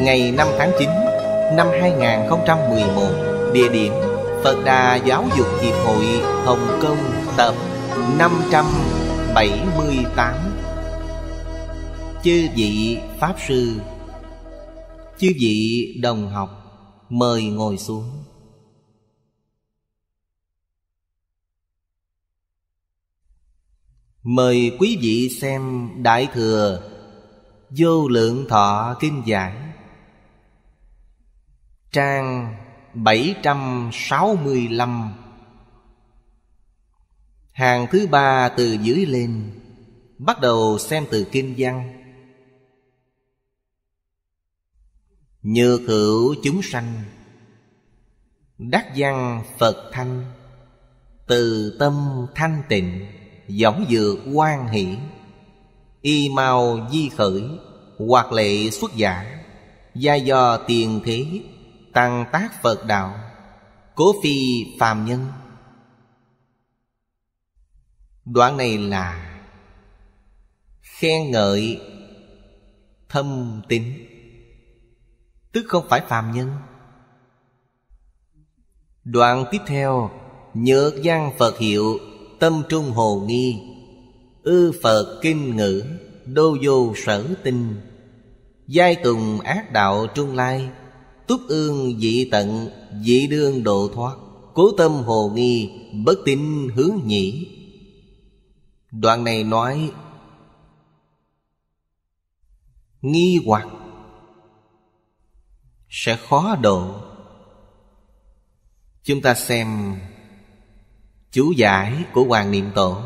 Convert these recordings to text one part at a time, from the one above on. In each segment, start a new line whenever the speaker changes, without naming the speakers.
ngày 5 tháng 9 năm 2011, địa điểm Phật Đà Giáo dục Hiệp hội Hồng Kông tập 578. Chư vị Pháp Sư Chư vị đồng học Mời ngồi xuống Mời quý vị xem Đại Thừa Vô Lượng Thọ Kinh Giải Trang 765 Hàng thứ ba từ dưới lên Bắt đầu xem từ kinh văn Nhược hữu chúng sanh Đắc văn Phật thanh Từ tâm thanh tịnh Giống dược quan hỷ Y mau di khởi Hoặc lệ xuất giả Gia do tiền thế Tăng tác Phật đạo Cố phi phàm nhân Đoạn này là Khen ngợi Thâm tính Tức không phải phàm nhân Đoạn tiếp theo Nhược văn Phật hiệu Tâm trung hồ nghi Ư Phật kinh ngữ Đô vô sở tinh Giai tùng ác đạo trung lai túc ương dị tận dị đương độ thoát cố tâm hồ nghi bất tín hướng nhĩ đoạn này nói nghi hoặc sẽ khó độ chúng ta xem chú giải của hoàng niệm tổ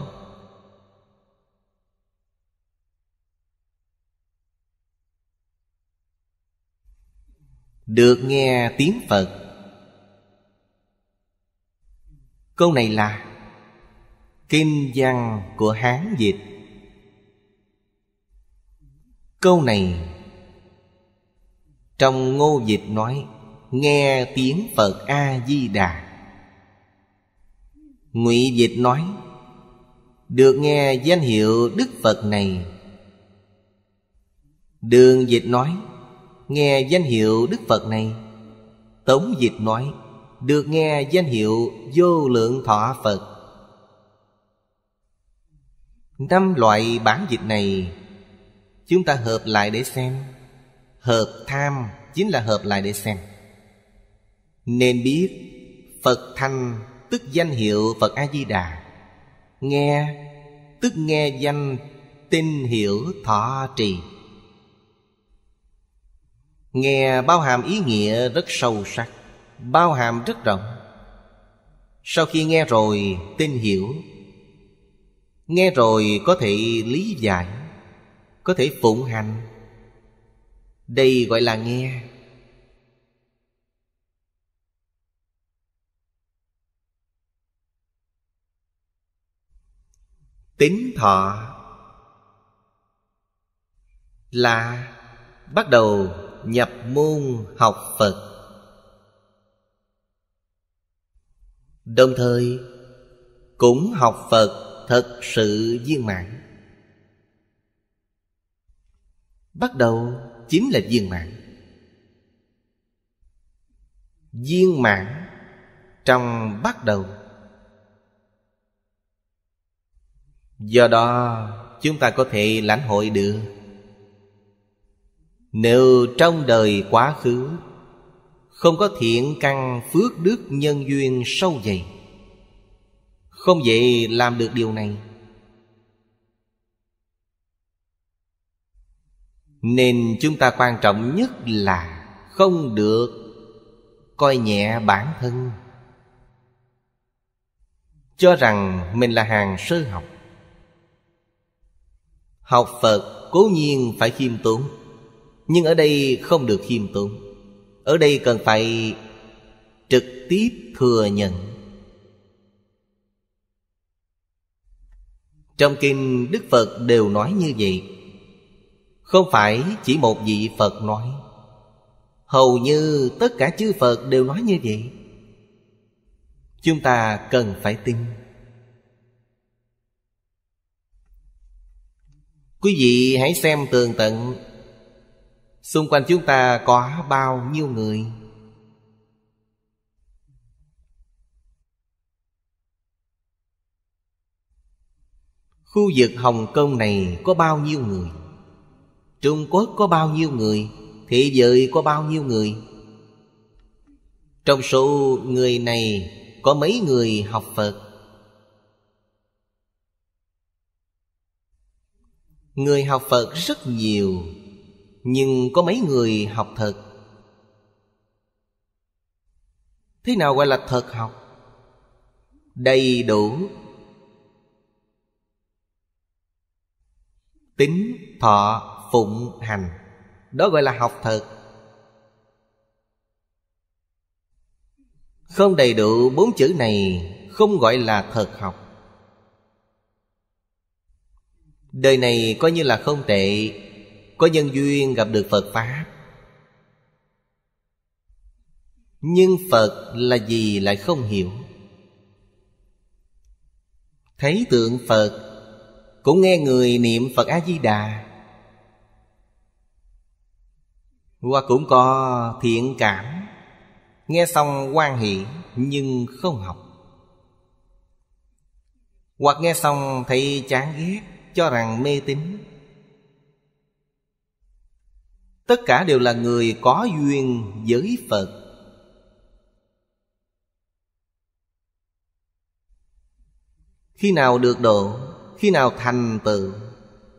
Được nghe tiếng Phật Câu này là Kinh văn của Hán Dịch Câu này Trong ngô dịch nói Nghe tiếng Phật A-di-đà Ngụy dịch nói Được nghe danh hiệu Đức Phật này Đường dịch nói nghe danh hiệu Đức Phật này Tống Dịch nói Được nghe danh hiệu vô lượng thọ Phật Năm loại bản dịch này Chúng ta hợp lại để xem Hợp tham chính là hợp lại để xem Nên biết Phật thanh tức danh hiệu Phật A-di-đà Nghe tức nghe danh tin hiểu thọ trì nghe bao hàm ý nghĩa rất sâu sắc bao hàm rất rộng sau khi nghe rồi tin hiểu nghe rồi có thể lý giải có thể phụng hành đây gọi là nghe tính thọ là bắt đầu nhập môn học Phật Đồng thời cũng học Phật thật sự viên mãn Bắt đầu chính là viên mãn Viên mãn trong bắt đầu Do đó chúng ta có thể lãnh hội được nếu trong đời quá khứ Không có thiện căn phước đức nhân duyên sâu dày Không dễ làm được điều này Nên chúng ta quan trọng nhất là Không được coi nhẹ bản thân Cho rằng mình là hàng sơ học Học Phật cố nhiên phải khiêm tốn nhưng ở đây không được khiêm tốn ở đây cần phải trực tiếp thừa nhận trong kinh đức phật đều nói như vậy không phải chỉ một vị phật nói hầu như tất cả chư phật đều nói như vậy chúng ta cần phải tin quý vị hãy xem tường tận xung quanh chúng ta có bao nhiêu người khu vực hồng kông này có bao nhiêu người trung quốc có bao nhiêu người thế giới có bao nhiêu người trong số người này có mấy người học phật người học phật rất nhiều nhưng có mấy người học thật thế nào gọi là thật học đầy đủ tính thọ phụng hành đó gọi là học thật không đầy đủ bốn chữ này không gọi là thật học đời này coi như là không tệ có nhân duyên gặp được phật pháp nhưng phật là gì lại không hiểu thấy tượng phật cũng nghe người niệm phật a di đà qua cũng có thiện cảm nghe xong quan hỷ nhưng không học hoặc nghe xong thấy chán ghét cho rằng mê tín tất cả đều là người có duyên với phật khi nào được độ khi nào thành tựu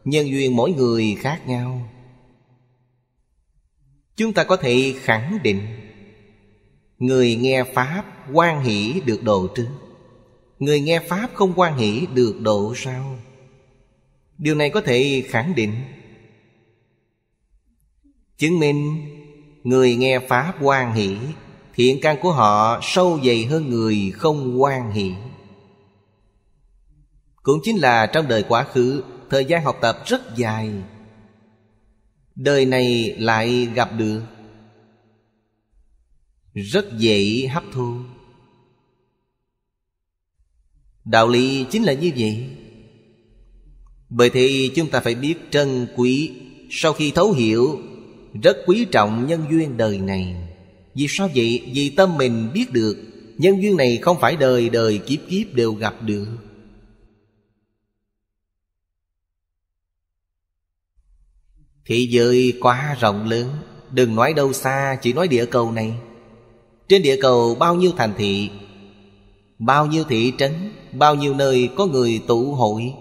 nhân duyên mỗi người khác nhau chúng ta có thể khẳng định người nghe pháp quan hỷ được độ trước người nghe pháp không quan hỷ được độ sao? điều này có thể khẳng định Chứng minh người nghe Pháp quan hỷ Thiện căn của họ sâu dày hơn người không quan hỷ Cũng chính là trong đời quá khứ Thời gian học tập rất dài Đời này lại gặp được Rất dễ hấp thu Đạo lý chính là như vậy Bởi thì chúng ta phải biết trân quý Sau khi thấu hiểu rất quý trọng nhân duyên đời này vì sao vậy vì tâm mình biết được nhân duyên này không phải đời đời kiếp kiếp đều gặp được thị giới quá rộng lớn đừng nói đâu xa chỉ nói địa cầu này trên địa cầu bao nhiêu thành thị bao nhiêu thị trấn bao nhiêu nơi có người tụ hội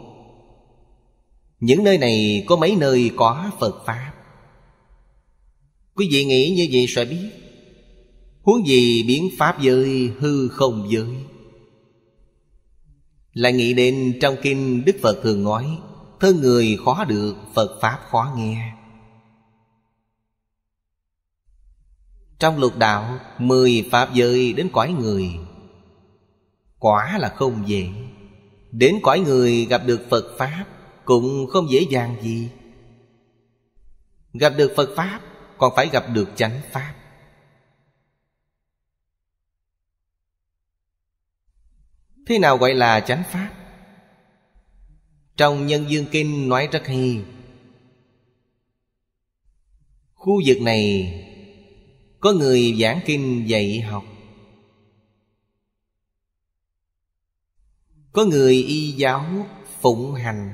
những nơi này có mấy nơi có phật pháp Quý vị nghĩ như vậy sẽ biết Huống gì biến pháp giới hư không giới Lại nghĩ đến trong kinh Đức Phật thường nói Thân người khó được Phật Pháp khó nghe Trong lục đạo Mười Pháp giới đến cõi người Quả là không dễ Đến cõi người gặp được Phật Pháp Cũng không dễ dàng gì Gặp được Phật Pháp còn phải gặp được chánh pháp thế nào gọi là chánh pháp trong nhân dương kinh nói rất hay khu vực này có người giảng kinh dạy học có người y giáo phụng hành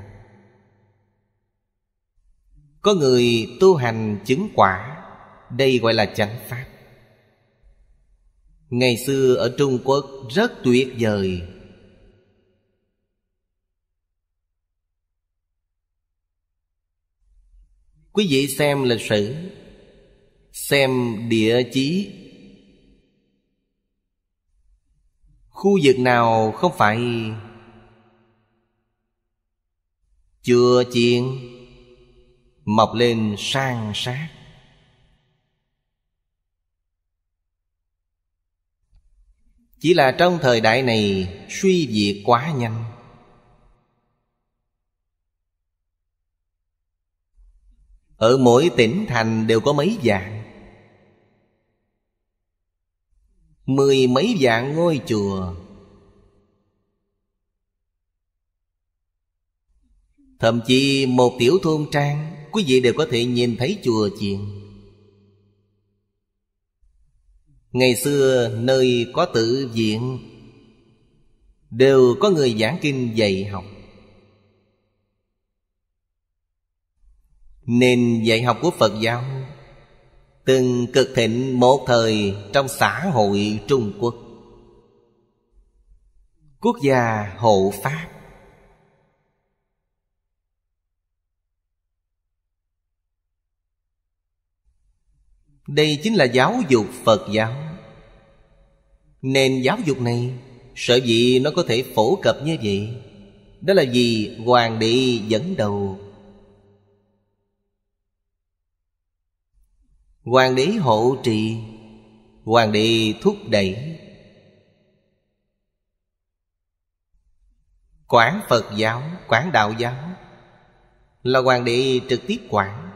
có người tu hành chứng quả đây gọi là chánh pháp ngày xưa ở trung quốc rất tuyệt vời quý vị xem lịch sử xem địa chí khu vực nào không phải chưa chuyện mọc lên sang sát Chỉ là trong thời đại này suy diệt quá nhanh Ở mỗi tỉnh thành đều có mấy dạng Mười mấy dạng ngôi chùa Thậm chí một tiểu thôn trang Quý vị đều có thể nhìn thấy chùa chiền Ngày xưa nơi có tự viện Đều có người giảng kinh dạy học Nền dạy học của Phật giáo Từng cực thịnh một thời trong xã hội Trung Quốc Quốc gia hộ Pháp Đây chính là giáo dục Phật giáo Nền giáo dục này Sợ gì nó có thể phổ cập như vậy Đó là vì hoàng đế dẫn đầu Hoàng đế hộ trì Hoàng đế thúc đẩy quản Phật giáo, quản đạo giáo Là hoàng đế trực tiếp quản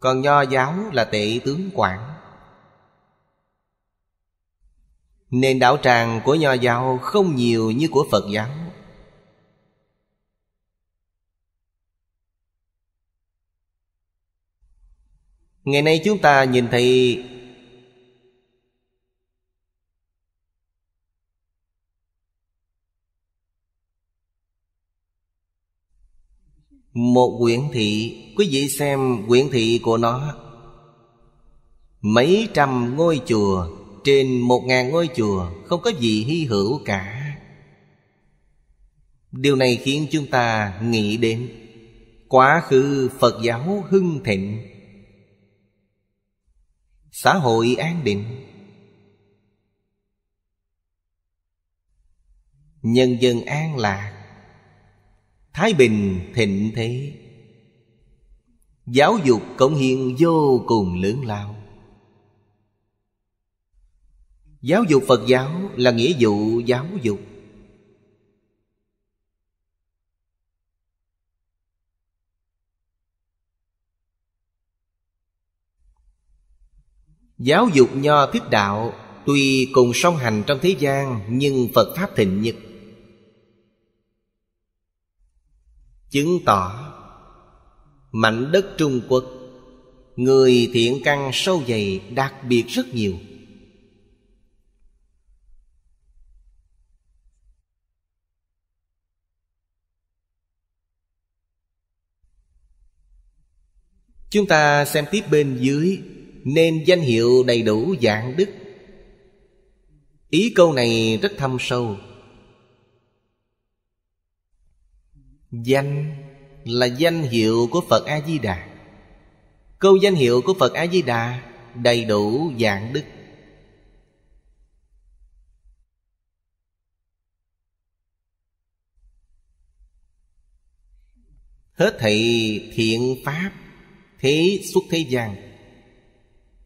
Còn nho giáo là tệ tướng quản Nên đạo tràng của Nho giáo không nhiều như của Phật giáo Ngày nay chúng ta nhìn thấy Một quyển thị Quý vị xem quyển thị của nó Mấy trăm ngôi chùa trên một ngàn ngôi chùa Không có gì hy hữu cả Điều này khiến chúng ta nghĩ đến Quá khứ Phật giáo hưng thịnh Xã hội an định Nhân dân an lạc Thái bình thịnh thế Giáo dục cống hiến vô cùng lớn lao Giáo dục Phật giáo là nghĩa vụ giáo dục Giáo dục nho thích đạo Tuy cùng song hành trong thế gian Nhưng Phật Pháp thịnh nhất Chứng tỏ Mảnh đất Trung Quốc Người thiện căn sâu dày đặc biệt rất nhiều Chúng ta xem tiếp bên dưới Nên danh hiệu đầy đủ dạng đức Ý câu này rất thâm sâu Danh là danh hiệu của Phật A-di-đà Câu danh hiệu của Phật A-di-đà đầy đủ dạng đức Hết thầy thiện pháp thế xuất thế gian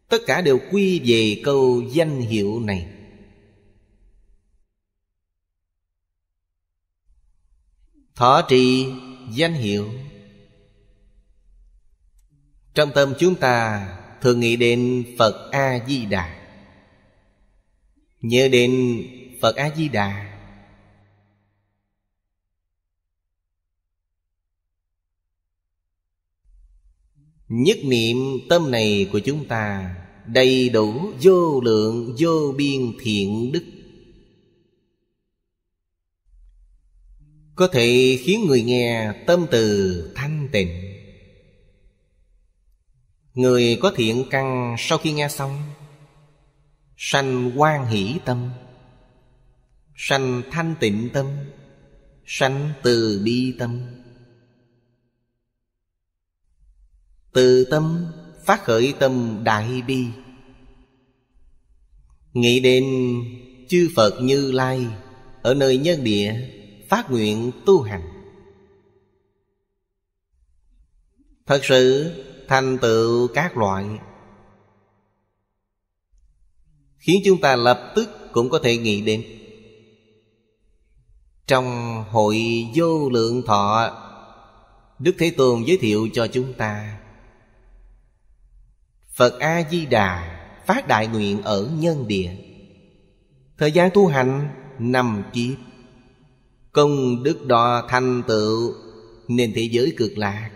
tất cả đều quy về câu danh hiệu này thọ trì danh hiệu trong tâm chúng ta thường nghĩ đến phật a di đà nhớ đến phật a di đà Nhất niệm tâm này của chúng ta Đầy đủ vô lượng vô biên thiện đức Có thể khiến người nghe tâm từ thanh tịnh Người có thiện căn sau khi nghe xong Sanh quan hỷ tâm Sanh thanh tịnh tâm Sanh từ bi tâm Từ tâm phát khởi tâm đại bi Nghĩ đến chư Phật Như Lai Ở nơi nhân địa phát nguyện tu hành Thật sự thành tựu các loại Khiến chúng ta lập tức cũng có thể nghĩ đến Trong hội vô lượng thọ Đức Thế Tôn giới thiệu cho chúng ta Phật A-di-đà phát đại nguyện ở nhân địa Thời gian tu hành năm kiếp Công đức đo thành tựu Nền thế giới cực lạc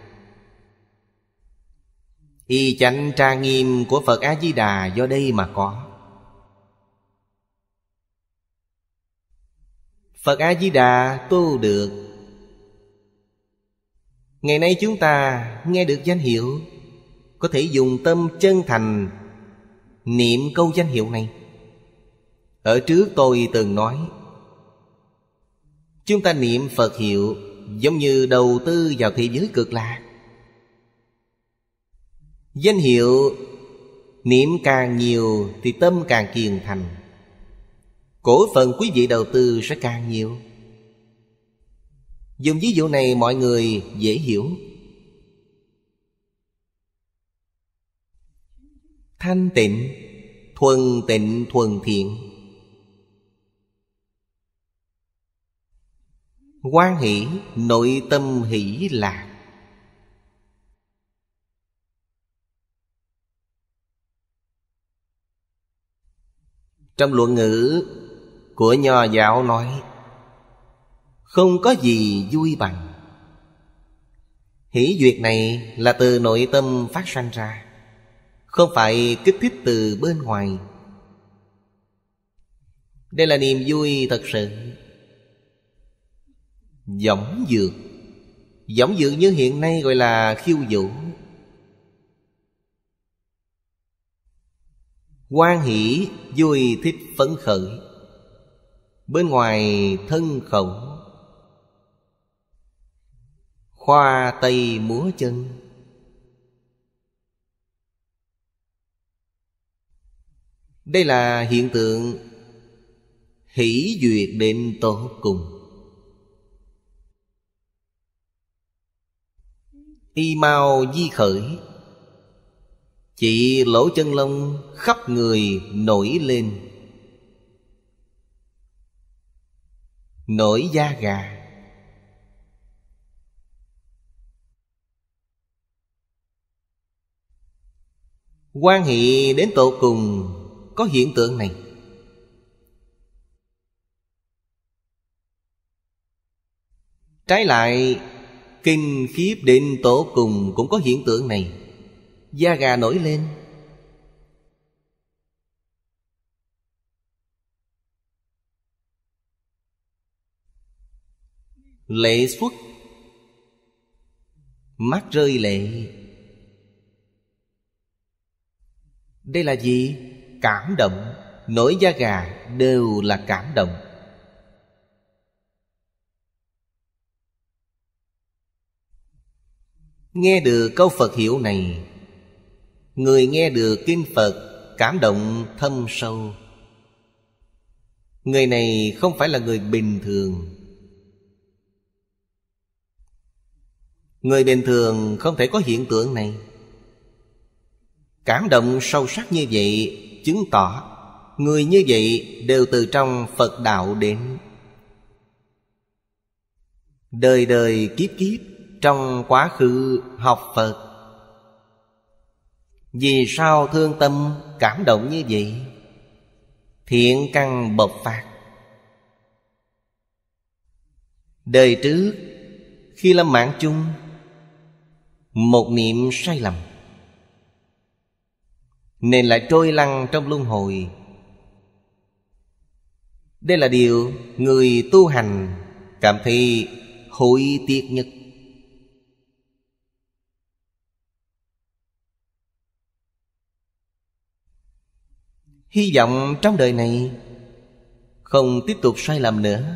Y chánh tra nghiêm của Phật A-di-đà do đây mà có Phật A-di-đà tu được Ngày nay chúng ta nghe được danh hiệu có thể dùng tâm chân thành niệm câu danh hiệu này ở trước tôi từng nói chúng ta niệm phật hiệu giống như đầu tư vào thế giới cực lạc danh hiệu niệm càng nhiều thì tâm càng kiền thành cổ phần quý vị đầu tư sẽ càng nhiều dùng ví dụ này mọi người dễ hiểu thanh tịnh thuần tịnh thuần thiện quan hỷ nội tâm hỷ lạc trong luận ngữ của nho giáo nói không có gì vui bằng hỷ duyệt này là từ nội tâm phát sanh ra không phải kích thích từ bên ngoài Đây là niềm vui thật sự Giống dược Giống dược như hiện nay gọi là khiêu vũ quan hỷ vui thích phấn khởi bên ngoài thân khẩu khoa tây múa chân đây là hiện tượng hỷ duyệt đến tổ cùng y mau di khởi chị lỗ chân lông khắp người nổi lên nổi da gà quan hệ đến tổ cùng có hiện tượng này Trái lại Kinh khiếp đến tổ cùng cũng có hiện tượng này Da gà nổi lên Lệ xuất Mắt rơi lệ Đây là gì? cảm động nổi da gà đều là cảm động nghe được câu phật hiệu này người nghe được kinh phật cảm động thâm sâu người này không phải là người bình thường người bình thường không thể có hiện tượng này cảm động sâu sắc như vậy chứng tỏ Người như vậy đều từ trong Phật đạo đến Đời đời kiếp kiếp Trong quá khứ học Phật Vì sao thương tâm cảm động như vậy Thiện căn bộc phát Đời trước Khi lâm mạng chung Một niệm sai lầm nên lại trôi lăn trong luân hồi đây là điều người tu hành cảm thấy hối tiếc nhất hy vọng trong đời này không tiếp tục sai lầm nữa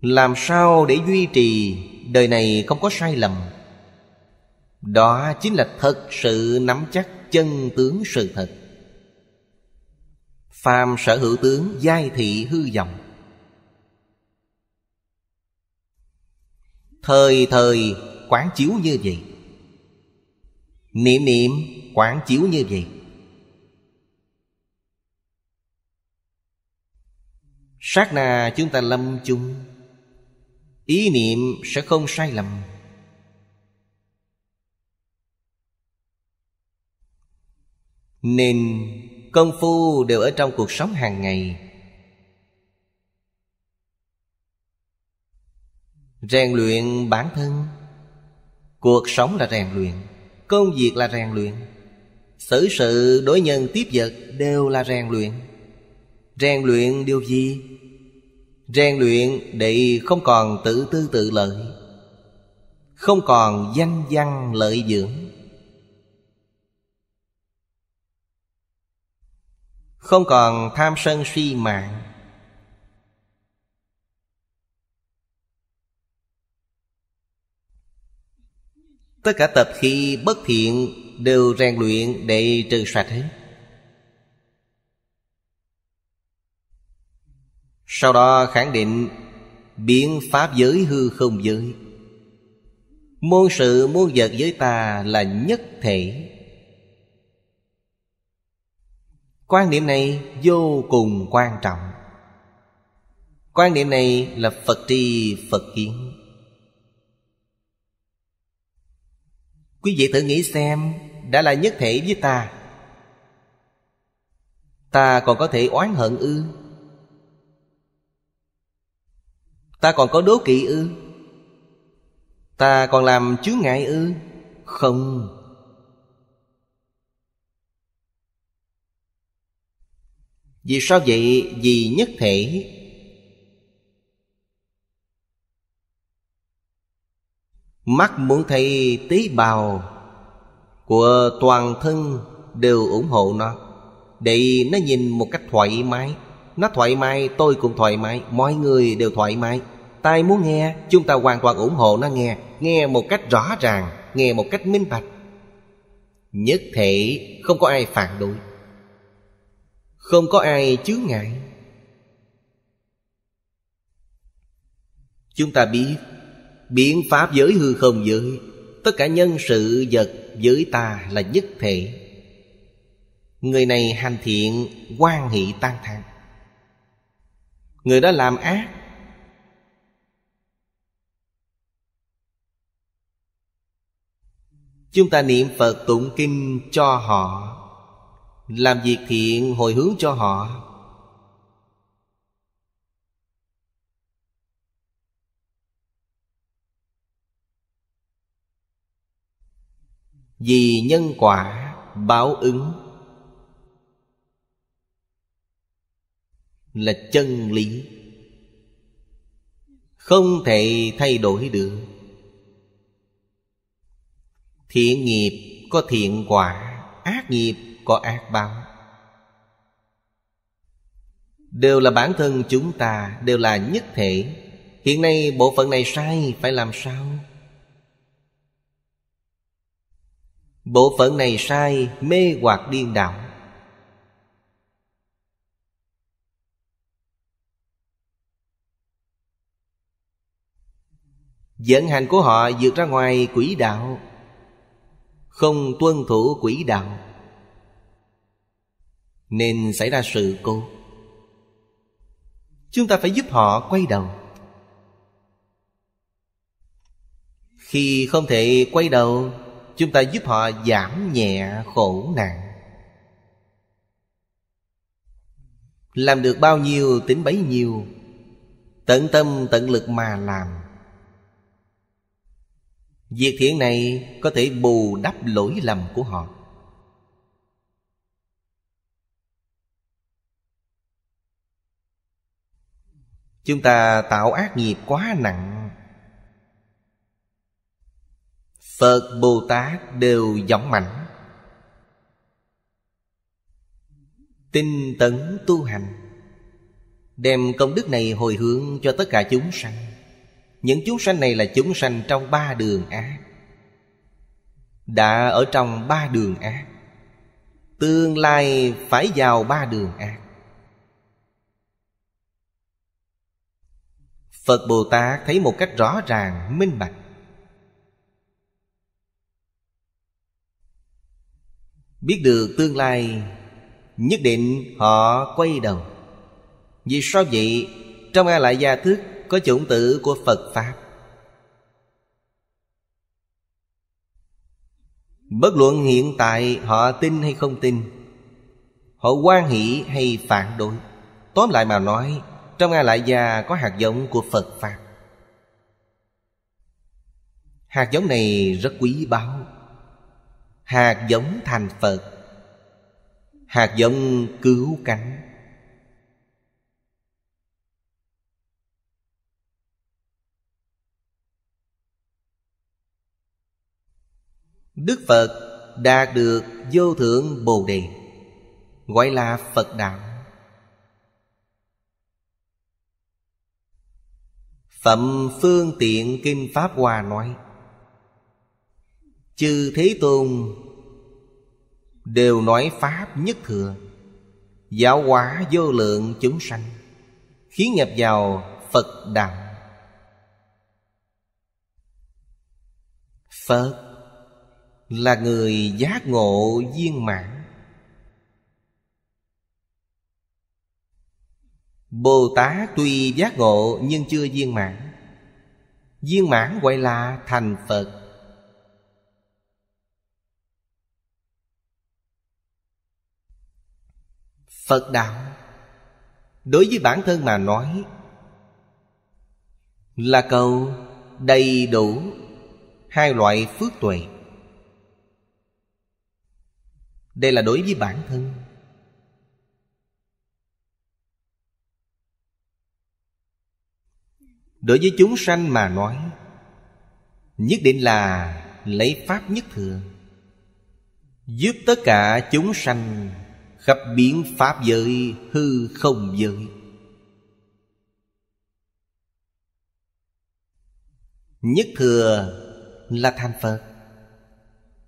làm sao để duy trì đời này không có sai lầm đó chính là thật sự nắm chắc chân tướng sự thật phàm sở hữu tướng giai thị hư vọng thời thời quán chiếu như vậy niệm niệm quán chiếu như vậy sát na chúng ta lâm chung ý niệm sẽ không sai lầm Nên công phu đều ở trong cuộc sống hàng ngày Rèn luyện bản thân Cuộc sống là rèn luyện Công việc là rèn luyện Xử sự đối nhân tiếp vật đều là rèn luyện Rèn luyện điều gì? Rèn luyện để không còn tự tư tự lợi Không còn danh văn lợi dưỡng Không còn tham sân si mạng Tất cả tập khi bất thiện Đều rèn luyện để trừ sạch hết Sau đó khẳng định Biến pháp giới hư không giới Môn sự môn vật giới ta là nhất thể quan niệm này vô cùng quan trọng quan niệm này là phật tri phật kiến quý vị thử nghĩ xem đã là nhất thể với ta ta còn có thể oán hận ư ta còn có đố kỵ ư ta còn làm chướng ngại ư không Vì sao vậy? Vì nhất thể Mắt muốn thấy tế bào Của toàn thân đều ủng hộ nó Để nó nhìn một cách thoải mái Nó thoải mái, tôi cũng thoải mái Mọi người đều thoải mái Tai muốn nghe, chúng ta hoàn toàn ủng hộ nó nghe Nghe một cách rõ ràng, nghe một cách minh bạch Nhất thể không có ai phản đối không có ai chướng ngại chúng ta biết biện pháp giới hư không giới tất cả nhân sự vật giới ta là nhất thể người này hành thiện quan hệ tan thang người đó làm ác chúng ta niệm phật tụng kinh cho họ làm việc thiện hồi hướng cho họ vì nhân quả báo ứng là chân lý không thể thay đổi được thiện nghiệp có thiện quả ác nghiệp có ác báo đều là bản thân chúng ta đều là nhất thể hiện nay bộ phận này sai phải làm sao bộ phận này sai mê hoặc điên đạo Dẫn hành của họ vượt ra ngoài quỷ đạo Không tuân thủ quỷ đạo nên xảy ra sự cố chúng ta phải giúp họ quay đầu khi không thể quay đầu chúng ta giúp họ giảm nhẹ khổ nạn làm được bao nhiêu tính bấy nhiêu tận tâm tận lực mà làm việc thiện này có thể bù đắp lỗi lầm của họ chúng ta tạo ác nghiệp quá nặng phật bồ tát đều giọng mạnh tinh tấn tu hành đem công đức này hồi hướng cho tất cả chúng sanh những chúng sanh này là chúng sanh trong ba đường ác đã ở trong ba đường ác tương lai phải vào ba đường ác phật bồ tát thấy một cách rõ ràng minh bạch biết được tương lai nhất định họ quay đầu vì sao vậy trong a lại gia thức có chủng tử của phật pháp bất luận hiện tại họ tin hay không tin họ quan hỷ hay phản đối tóm lại mà nói trong Ngài Lại Già có hạt giống của Phật Pháp Hạt giống này rất quý báu Hạt giống thành Phật Hạt giống cứu cánh Đức Phật đạt được vô thượng Bồ Đề Gọi là Phật Đạo Phẩm phương tiện Kinh Pháp Hòa nói Chư Thế Tôn Đều nói Pháp nhất thừa Giáo hóa vô lượng chúng sanh Khiến nhập vào Phật Đạo Phật là người giác ngộ viên mãn Bồ Tát tuy giác ngộ nhưng chưa viên mãn Viên mãn gọi là thành Phật Phật Đạo Đối với bản thân mà nói Là cầu đầy đủ hai loại phước tuệ Đây là đối với bản thân đối với chúng sanh mà nói nhất định là lấy pháp nhất thừa giúp tất cả chúng sanh khắp biến pháp giới hư không giới nhất thừa là thành phật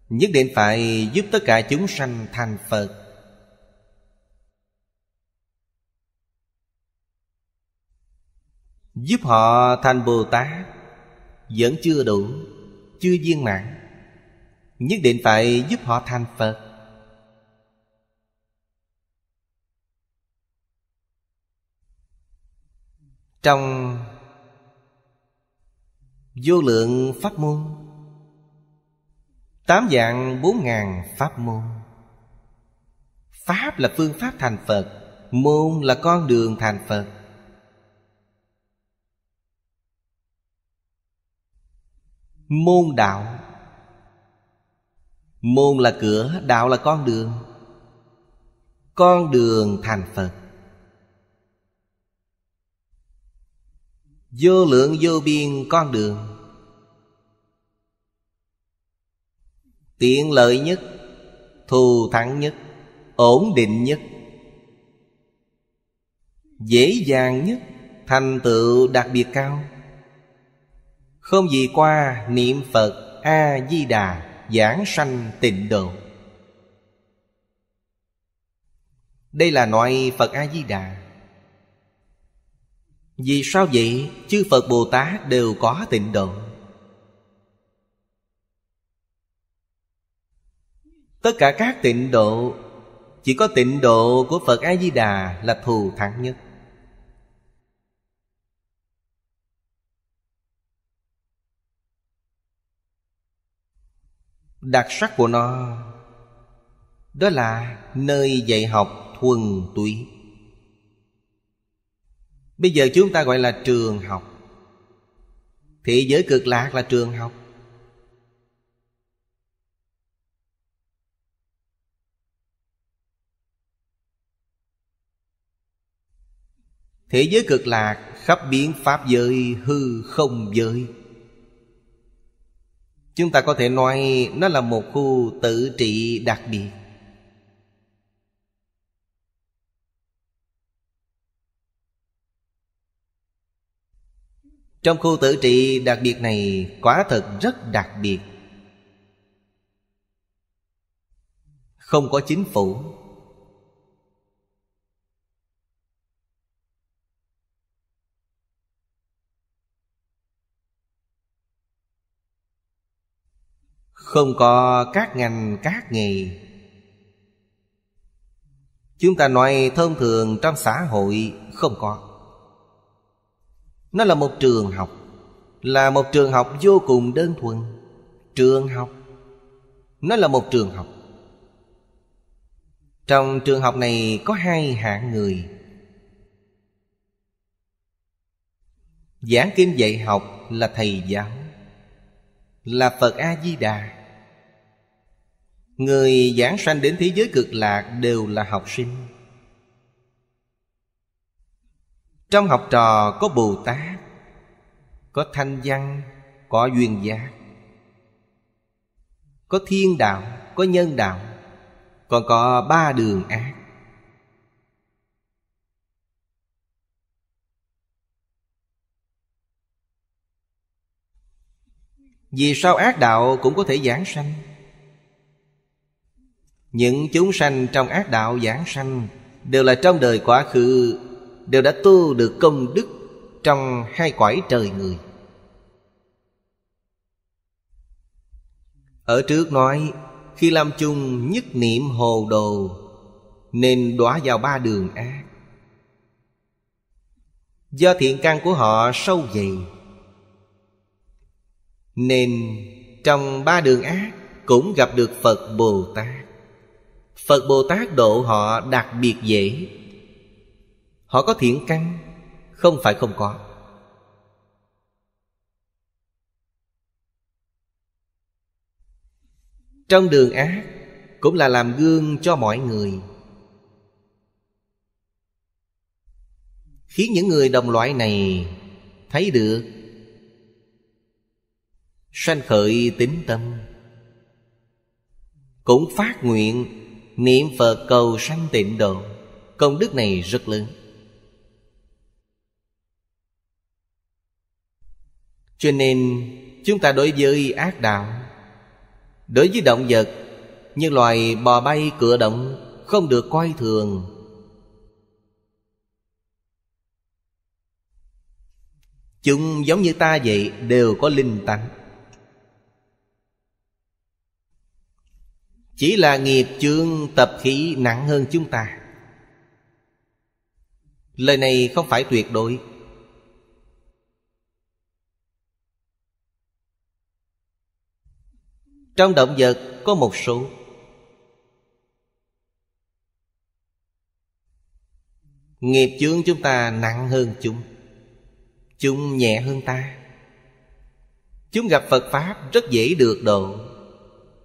nhất định phải giúp tất cả chúng sanh thành phật Giúp họ thành Bồ Tát Vẫn chưa đủ Chưa viên mãn Nhất định phải giúp họ thành Phật Trong Vô lượng pháp môn Tám dạng bốn ngàn pháp môn Pháp là phương pháp thành Phật Môn là con đường thành Phật Môn đạo Môn là cửa, đạo là con đường Con đường thành Phật Vô lượng vô biên con đường Tiện lợi nhất Thù thắng nhất Ổn định nhất Dễ dàng nhất Thành tựu đặc biệt cao không gì qua niệm Phật A-di-đà giảng sanh tịnh độ Đây là loại Phật A-di-đà Vì sao vậy? Chư Phật Bồ Tát đều có tịnh độ Tất cả các tịnh độ Chỉ có tịnh độ của Phật A-di-đà là thù thắng nhất đặc sắc của nó đó là nơi dạy học thuần túy bây giờ chúng ta gọi là trường học thế giới cực lạc là trường học thế giới cực lạc khắp biến pháp giới hư không giới Chúng ta có thể nói nó là một khu tự trị đặc biệt Trong khu tự trị đặc biệt này quả thật rất đặc biệt Không có chính phủ không có các ngành các nghề chúng ta nói thông thường trong xã hội không có nó là một trường học là một trường học vô cùng đơn thuần trường học nó là một trường học trong trường học này có hai hạng người giảng kim dạy học là thầy giáo là phật a di đà Người giảng sanh đến thế giới cực lạc đều là học sinh Trong học trò có Bồ Tát Có Thanh Văn Có Duyên Giác Có Thiên Đạo Có Nhân Đạo Còn có ba đường ác Vì sao ác đạo cũng có thể giảng sanh những chúng sanh trong ác đạo giảng sanh đều là trong đời quá khứ đều đã tu được công đức trong hai quải trời người ở trước nói khi làm chung nhất niệm hồ đồ nên đọa vào ba đường ác do thiện căn của họ sâu dày nên trong ba đường ác cũng gặp được phật bồ tát Phật Bồ Tát độ họ đặc biệt dễ Họ có thiện căn Không phải không có Trong đường ác Cũng là làm gương cho mọi người Khiến những người đồng loại này Thấy được Sanh khởi tính tâm Cũng phát nguyện Niệm Phật cầu sanh tịnh độ Công đức này rất lớn Cho nên chúng ta đối với ác đạo Đối với động vật Như loài bò bay cửa động Không được coi thường Chúng giống như ta vậy đều có linh tánh Chỉ là nghiệp chướng tập khí nặng hơn chúng ta Lời này không phải tuyệt đối Trong động vật có một số Nghiệp chướng chúng ta nặng hơn chúng Chúng nhẹ hơn ta Chúng gặp Phật Pháp rất dễ được độ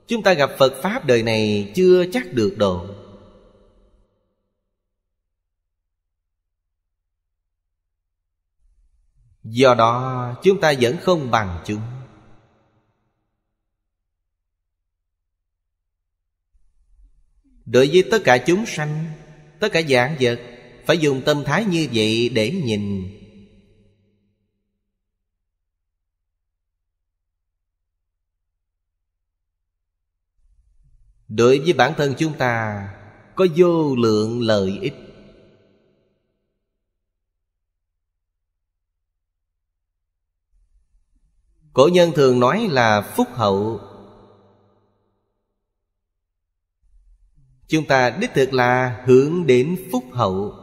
chúng ta gặp phật pháp đời này chưa chắc được độ do đó chúng ta vẫn không bằng chúng đối với tất cả chúng sanh tất cả dạng vật phải dùng tâm thái như vậy để nhìn đối với bản thân chúng ta có vô lượng lợi ích cổ nhân thường nói là phúc hậu chúng ta đích thực là hướng đến phúc hậu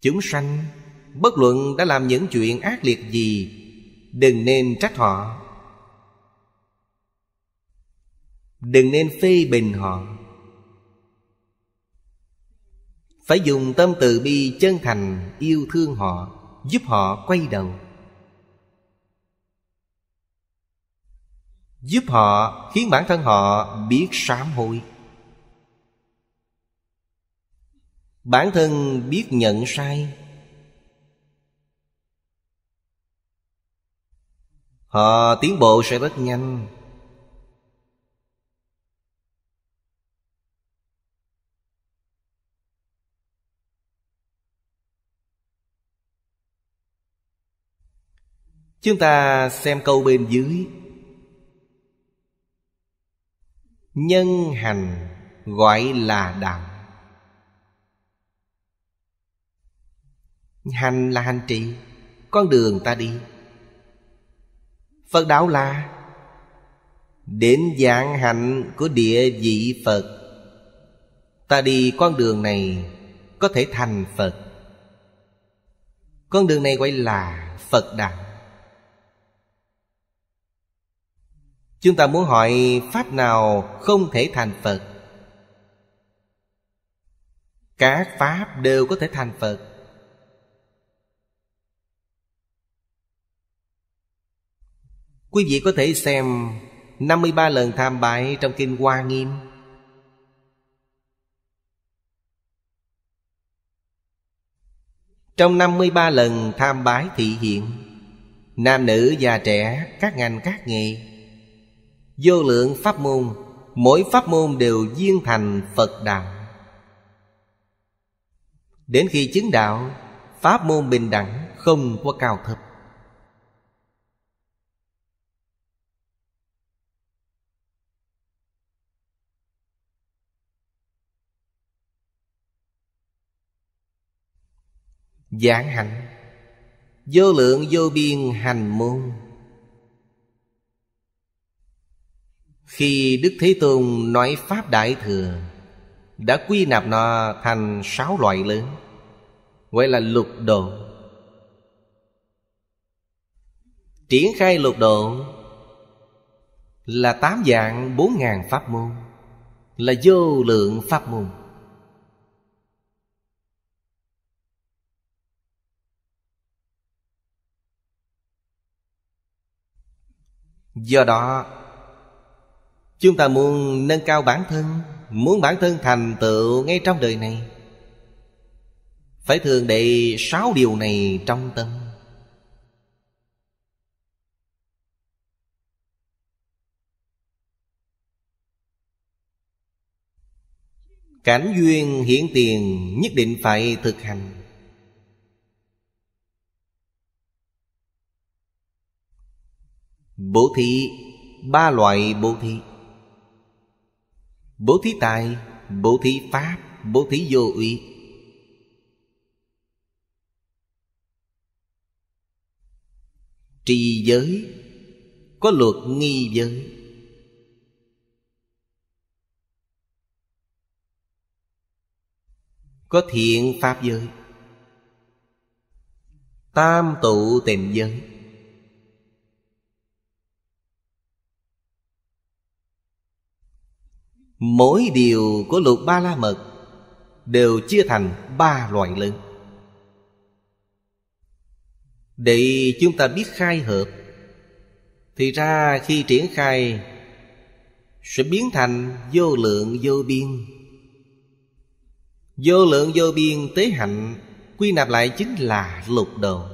chúng sanh bất luận đã làm những chuyện ác liệt gì đừng nên trách họ đừng nên phê bình họ phải dùng tâm từ bi chân thành yêu thương họ giúp họ quay đầu giúp họ khiến bản thân họ biết sám hối bản thân biết nhận sai Họ tiến bộ sẽ rất nhanh Chúng ta xem câu bên dưới Nhân hành gọi là đạo Hành là hành trì Con đường ta đi Phật Đạo là Đến dạng hạnh của địa vị Phật Ta đi con đường này Có thể thành Phật Con đường này gọi là Phật Đạo Chúng ta muốn hỏi Pháp nào không thể thành Phật Các Pháp đều có thể thành Phật Quý vị có thể xem 53 lần tham bại trong Kinh Hoa Nghiêm Trong 53 lần tham bái thị hiện Nam nữ già trẻ các ngành các nghề Vô lượng pháp môn Mỗi pháp môn đều viên thành Phật đạo Đến khi chứng đạo Pháp môn bình đẳng không có cao thấp Giảng hạnh Vô lượng vô biên hành môn Khi Đức Thế Tôn nói Pháp Đại Thừa Đã quy nạp nó thành sáu loại lớn Gọi là lục độ Triển khai lục độ Là tám dạng bốn ngàn pháp môn Là vô lượng pháp môn do đó chúng ta muốn nâng cao bản thân muốn bản thân thành tựu ngay trong đời này phải thường để sáu điều này trong tâm cảnh duyên hiển tiền nhất định phải thực hành Bố thí Ba loại bố thí Bố thí tài Bố thí pháp Bố thí vô uy Trì giới Có luật nghi giới Có thiện pháp giới Tam tụ tình giới Mỗi điều của luật ba la mật Đều chia thành ba loại lớn Để chúng ta biết khai hợp Thì ra khi triển khai Sẽ biến thành vô lượng vô biên Vô lượng vô biên tế hạnh Quy nạp lại chính là lục độ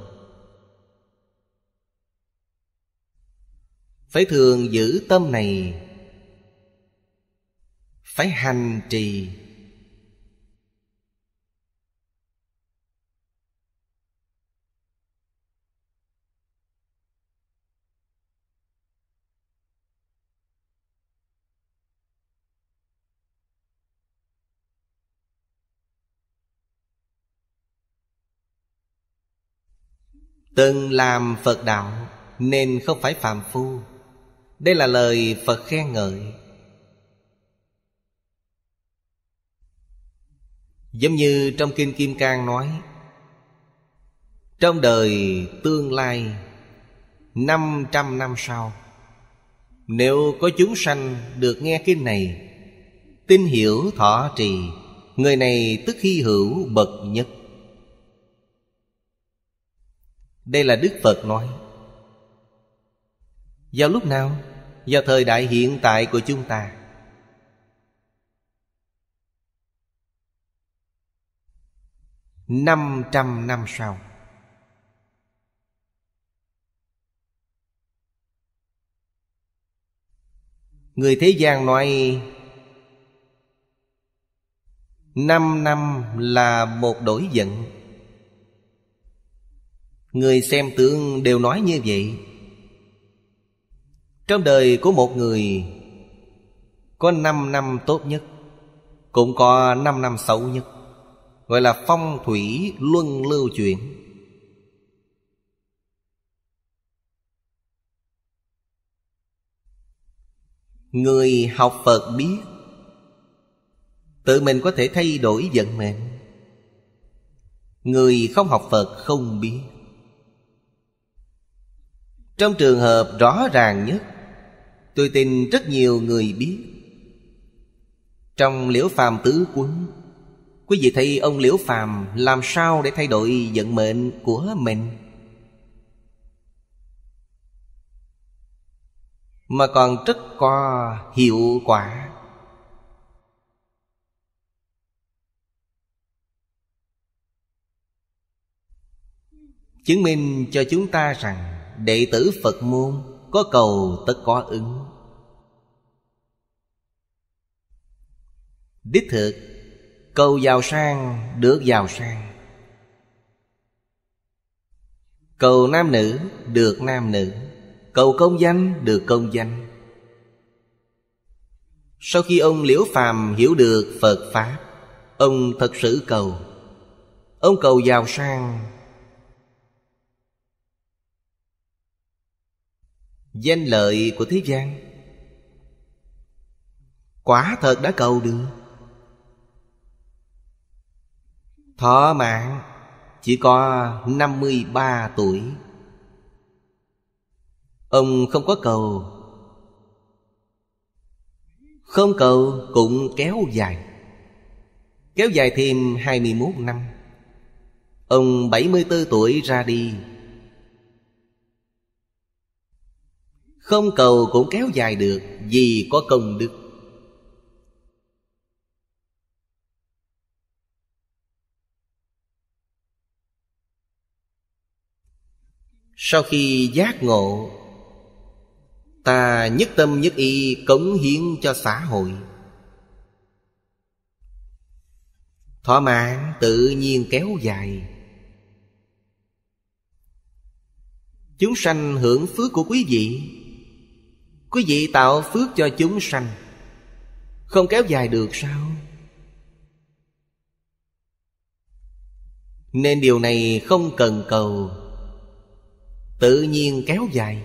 Phải thường giữ tâm này phải hành trì Từng làm Phật đạo Nên không phải phàm phu Đây là lời Phật khen ngợi Giống như trong Kinh Kim Cang nói Trong đời tương lai 500 năm sau Nếu có chúng sanh được nghe kinh này Tin hiểu thọ trì Người này tức hy hữu bậc nhất Đây là Đức Phật nói Vào lúc nào? Vào thời đại hiện tại của chúng ta 500 năm sau Người thế gian nói Năm năm là một đổi giận Người xem tướng đều nói như vậy Trong đời của một người Có năm năm tốt nhất Cũng có năm năm xấu nhất gọi là phong thủy luân lưu chuyển người học phật biết tự mình có thể thay đổi vận mệnh người không học phật không biết trong trường hợp rõ ràng nhất tôi tin rất nhiều người biết trong liễu phàm tứ quấn Quý vị thấy ông Liễu Phàm làm sao để thay đổi vận mệnh của mình Mà còn rất có hiệu quả Chứng minh cho chúng ta rằng Đệ tử Phật môn có cầu tất có ứng Đích thực cầu giàu sang được giàu sang cầu nam nữ được nam nữ cầu công danh được công danh sau khi ông liễu phàm hiểu được phật pháp ông thật sự cầu ông cầu giàu sang danh lợi của thế gian quả thật đã cầu được Thọ mạng chỉ có 53 tuổi Ông không có cầu Không cầu cũng kéo dài Kéo dài thêm 21 năm Ông 74 tuổi ra đi Không cầu cũng kéo dài được Vì có công đức sau khi giác ngộ ta nhất tâm nhất y cống hiến cho xã hội thỏa mãn tự nhiên kéo dài chúng sanh hưởng phước của quý vị quý vị tạo phước cho chúng sanh không kéo dài được sao nên điều này không cần cầu tự nhiên kéo dài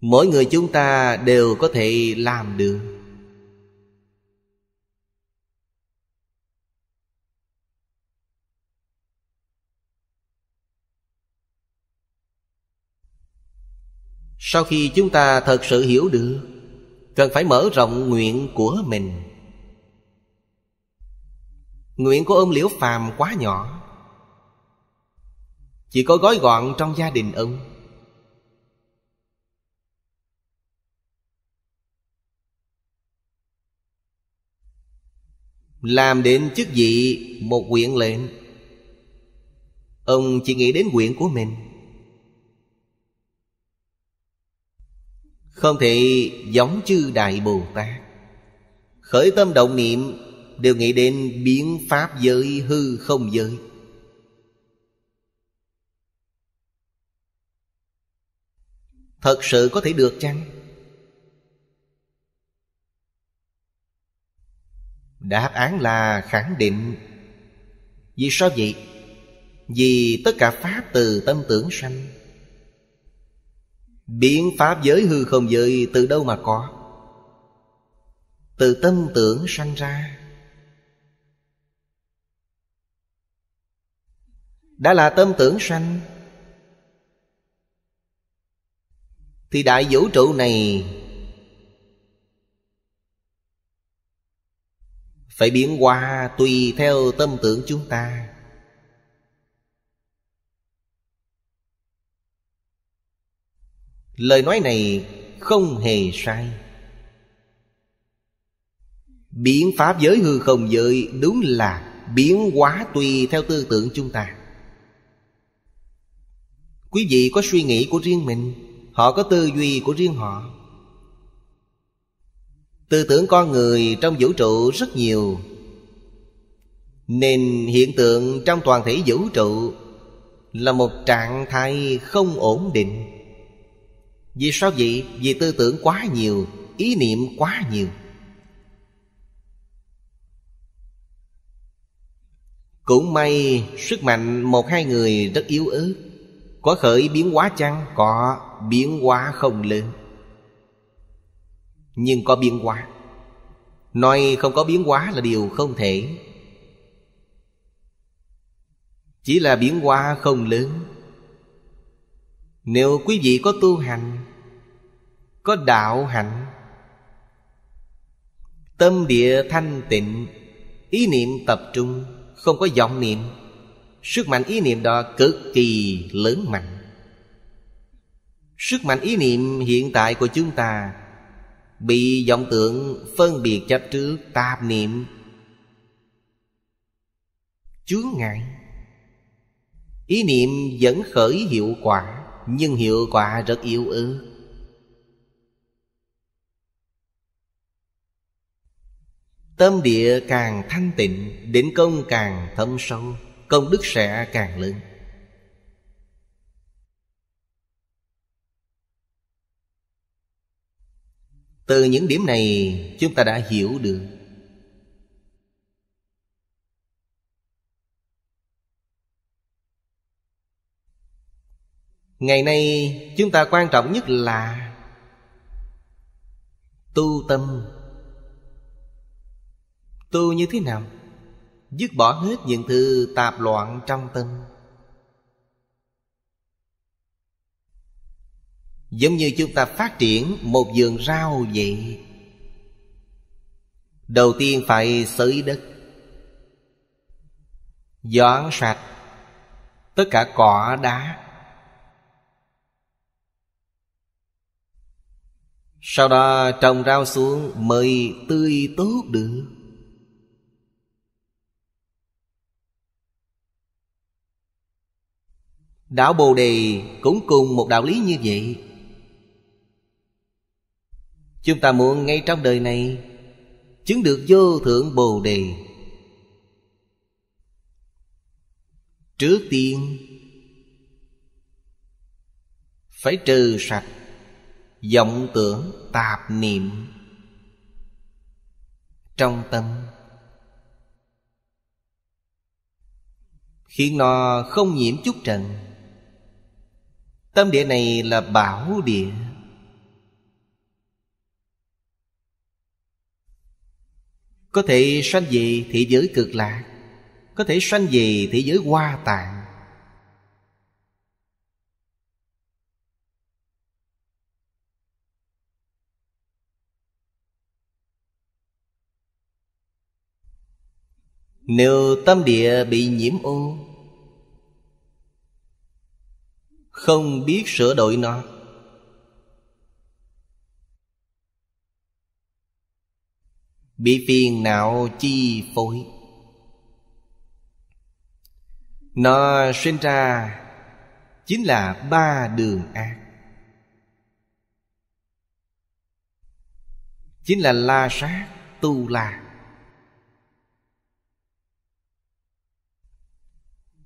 mỗi người chúng ta đều có thể làm được sau khi chúng ta thật sự hiểu được cần phải mở rộng nguyện của mình Nguyện của ông Liễu Phàm quá nhỏ Chỉ có gói gọn trong gia đình ông Làm đến chức vị một quyện lệnh Ông chỉ nghĩ đến quyện của mình Không thể giống chư Đại Bồ Tát Khởi tâm động niệm đều nghĩ đến biến pháp giới hư không giới thật sự có thể được chăng đáp án là khẳng định vì sao vậy vì tất cả pháp từ tâm tưởng sanh biến pháp giới hư không giới từ đâu mà có từ tâm tưởng sanh ra đã là tâm tưởng sanh thì đại vũ trụ này phải biến hóa tùy theo tâm tưởng chúng ta lời nói này không hề sai biến pháp giới hư không giới đúng là biến hóa tùy theo tư tưởng chúng ta quý vị có suy nghĩ của riêng mình họ có tư duy của riêng họ tư tưởng con người trong vũ trụ rất nhiều nên hiện tượng trong toàn thể vũ trụ là một trạng thái không ổn định vì sao vậy vì tư tưởng quá nhiều ý niệm quá nhiều cũng may sức mạnh một hai người rất yếu ớt có khởi biến hóa chăng? Có biến hóa không lớn Nhưng có biến hóa Nói không có biến hóa là điều không thể Chỉ là biến hóa không lớn Nếu quý vị có tu hành Có đạo hạnh Tâm địa thanh tịnh Ý niệm tập trung Không có vọng niệm Sức mạnh ý niệm đó cực kỳ lớn mạnh Sức mạnh ý niệm hiện tại của chúng ta Bị vọng tưởng phân biệt chấp trước tạp niệm Chướng ngại Ý niệm vẫn khởi hiệu quả Nhưng hiệu quả rất yếu ớt Tâm địa càng thanh tịnh Định công càng thâm sâu công đức sẽ càng lớn từ những điểm này chúng ta đã hiểu được ngày nay chúng ta quan trọng nhất là tu tâm tu như thế nào Dứt bỏ hết những thứ tạp loạn trong tâm Giống như chúng ta phát triển một vườn rau vậy Đầu tiên phải xới đất Dọn sạch Tất cả cỏ đá Sau đó trồng rau xuống mới tươi tốt được Đạo Bồ Đề cũng cùng một đạo lý như vậy Chúng ta muốn ngay trong đời này Chứng được vô thượng Bồ Đề Trước tiên Phải trừ sạch vọng tưởng tạp niệm Trong tâm Khiến nó không nhiễm chút trần Tâm địa này là bảo địa Có thể sanh về thị giới cực lạc Có thể sanh về thị giới hoa tạng Nếu tâm địa bị nhiễm ô không biết sửa đổi nó bị phiền não chi phối nó sinh ra chính là ba đường ác chính là la sát tu la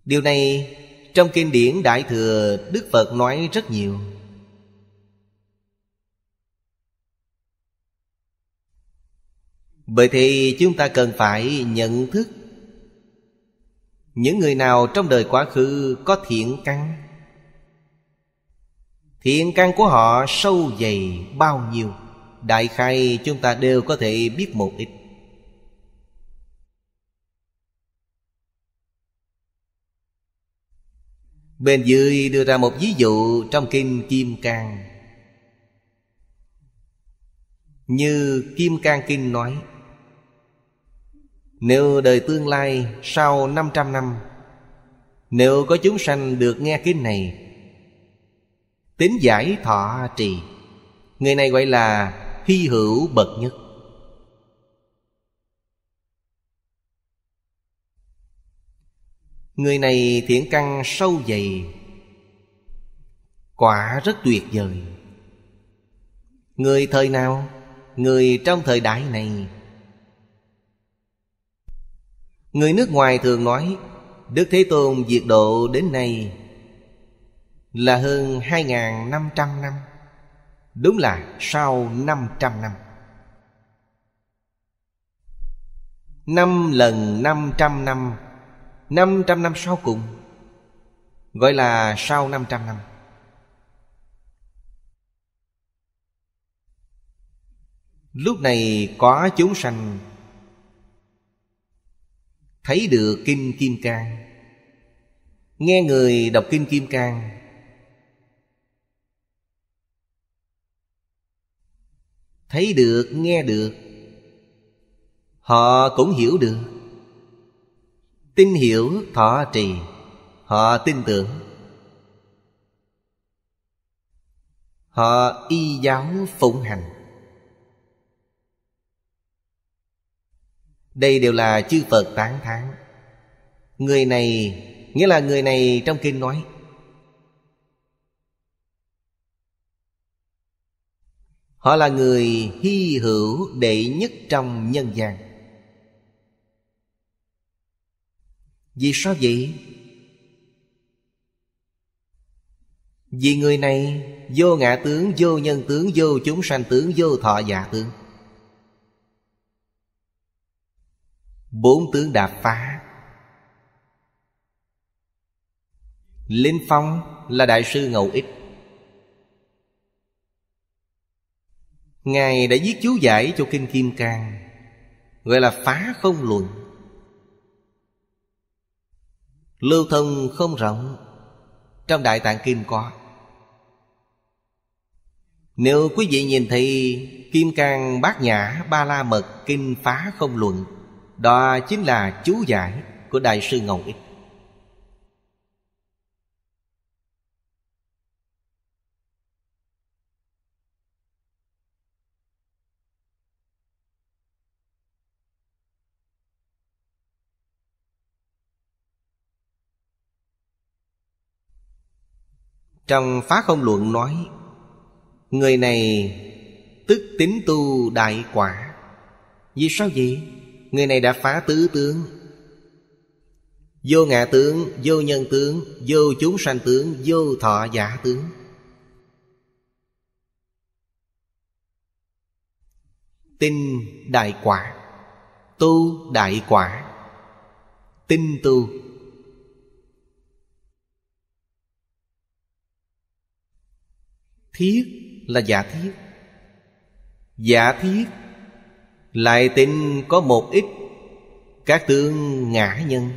điều này trong kinh điển Đại Thừa Đức Phật nói rất nhiều Bởi thì chúng ta cần phải nhận thức Những người nào trong đời quá khứ có thiện căn Thiện căn của họ sâu dày bao nhiêu Đại khai chúng ta đều có thể biết một ít Bên dưới đưa ra một ví dụ trong kinh Kim Cang Như Kim Cang Kinh nói Nếu đời tương lai sau 500 năm Nếu có chúng sanh được nghe kinh này Tính giải thọ trì Người này gọi là hy hữu bậc nhất Người này thiện căn sâu dày Quả rất tuyệt vời Người thời nào Người trong thời đại này Người nước ngoài thường nói Đức Thế Tôn diệt độ đến nay Là hơn 2.500 năm Đúng là sau 500 năm Năm lần 500 năm 500 năm sau cùng Gọi là sau 500 năm Lúc này có chúng sanh Thấy được Kinh Kim Cang Nghe người đọc Kinh Kim Cang Thấy được, nghe được Họ cũng hiểu được tin hiểu thọ trì họ tin tưởng họ y giáo phụng hành đây đều là chư phật tán thán người này nghĩa là người này trong kinh nói họ là người hy hữu đệ nhất trong nhân gian Vì sao vậy? Vì người này vô ngã tướng, vô nhân tướng, vô chúng sanh tướng, vô thọ giả tướng Bốn tướng đạp phá Linh Phong là đại sư Ngầu Ích Ngài đã viết chú giải cho Kinh Kim Cang Gọi là phá không luận Lưu thông không rộng Trong Đại Tạng Kim có Nếu quý vị nhìn thấy Kim Cang Bát Nhã Ba La Mật Kinh Phá Không Luận Đó chính là chú giải của Đại sư Ngọc Ích Trong phá không luận nói Người này tức tính tu đại quả Vì sao vậy? Người này đã phá tứ tướng Vô ngã tướng, vô nhân tướng, vô chúng sanh tướng, vô thọ giả tướng Tin đại quả Tu đại quả Tin tu Thiết là giả thiết Giả thiết Lại tin có một ít Các tướng ngã nhân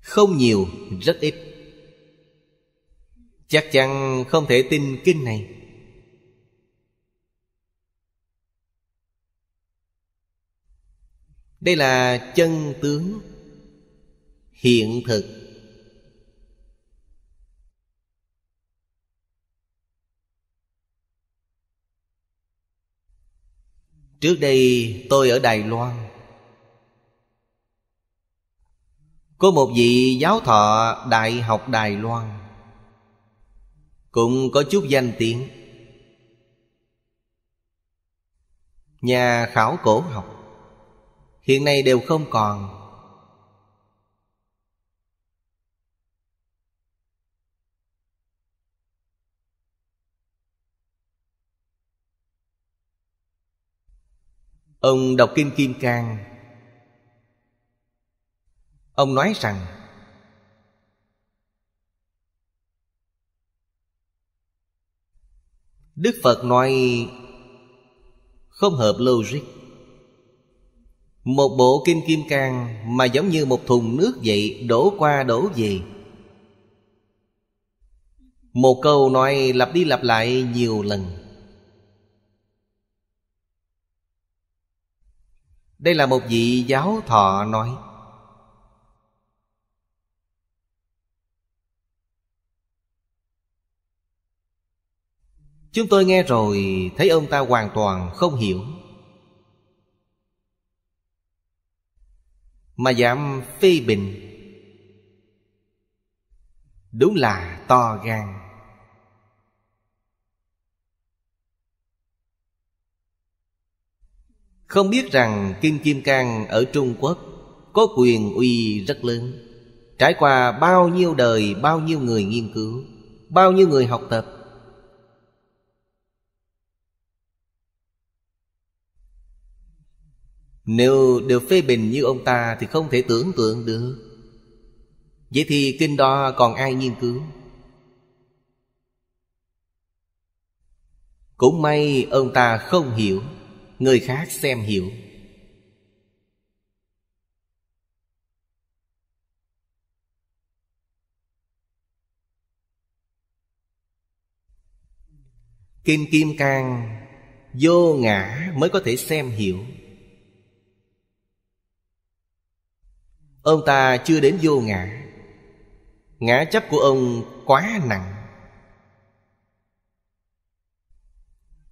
Không nhiều, rất ít Chắc chắn không thể tin kinh này Đây là chân tướng hiện thực trước đây tôi ở đài loan có một vị giáo thọ đại học đài loan cũng có chút danh tiếng nhà khảo cổ học hiện nay đều không còn Ông đọc Kinh Kim Cang Ông nói rằng Đức Phật nói Không hợp logic Một bộ Kinh Kim Cang Mà giống như một thùng nước vậy Đổ qua đổ về Một câu nói lặp đi lặp lại nhiều lần đây là một vị giáo thọ nói chúng tôi nghe rồi thấy ông ta hoàn toàn không hiểu mà dám phê bình đúng là to gan Không biết rằng Kim Kim Cang ở Trung Quốc Có quyền uy rất lớn Trải qua bao nhiêu đời Bao nhiêu người nghiên cứu Bao nhiêu người học tập Nếu được phê bình như ông ta Thì không thể tưởng tượng được Vậy thì kinh đó còn ai nghiên cứu Cũng may ông ta không hiểu người khác xem hiểu Kim Kim Cang Vô ngã mới có thể xem hiểu Ông ta chưa đến vô ngã Ngã chấp của ông quá nặng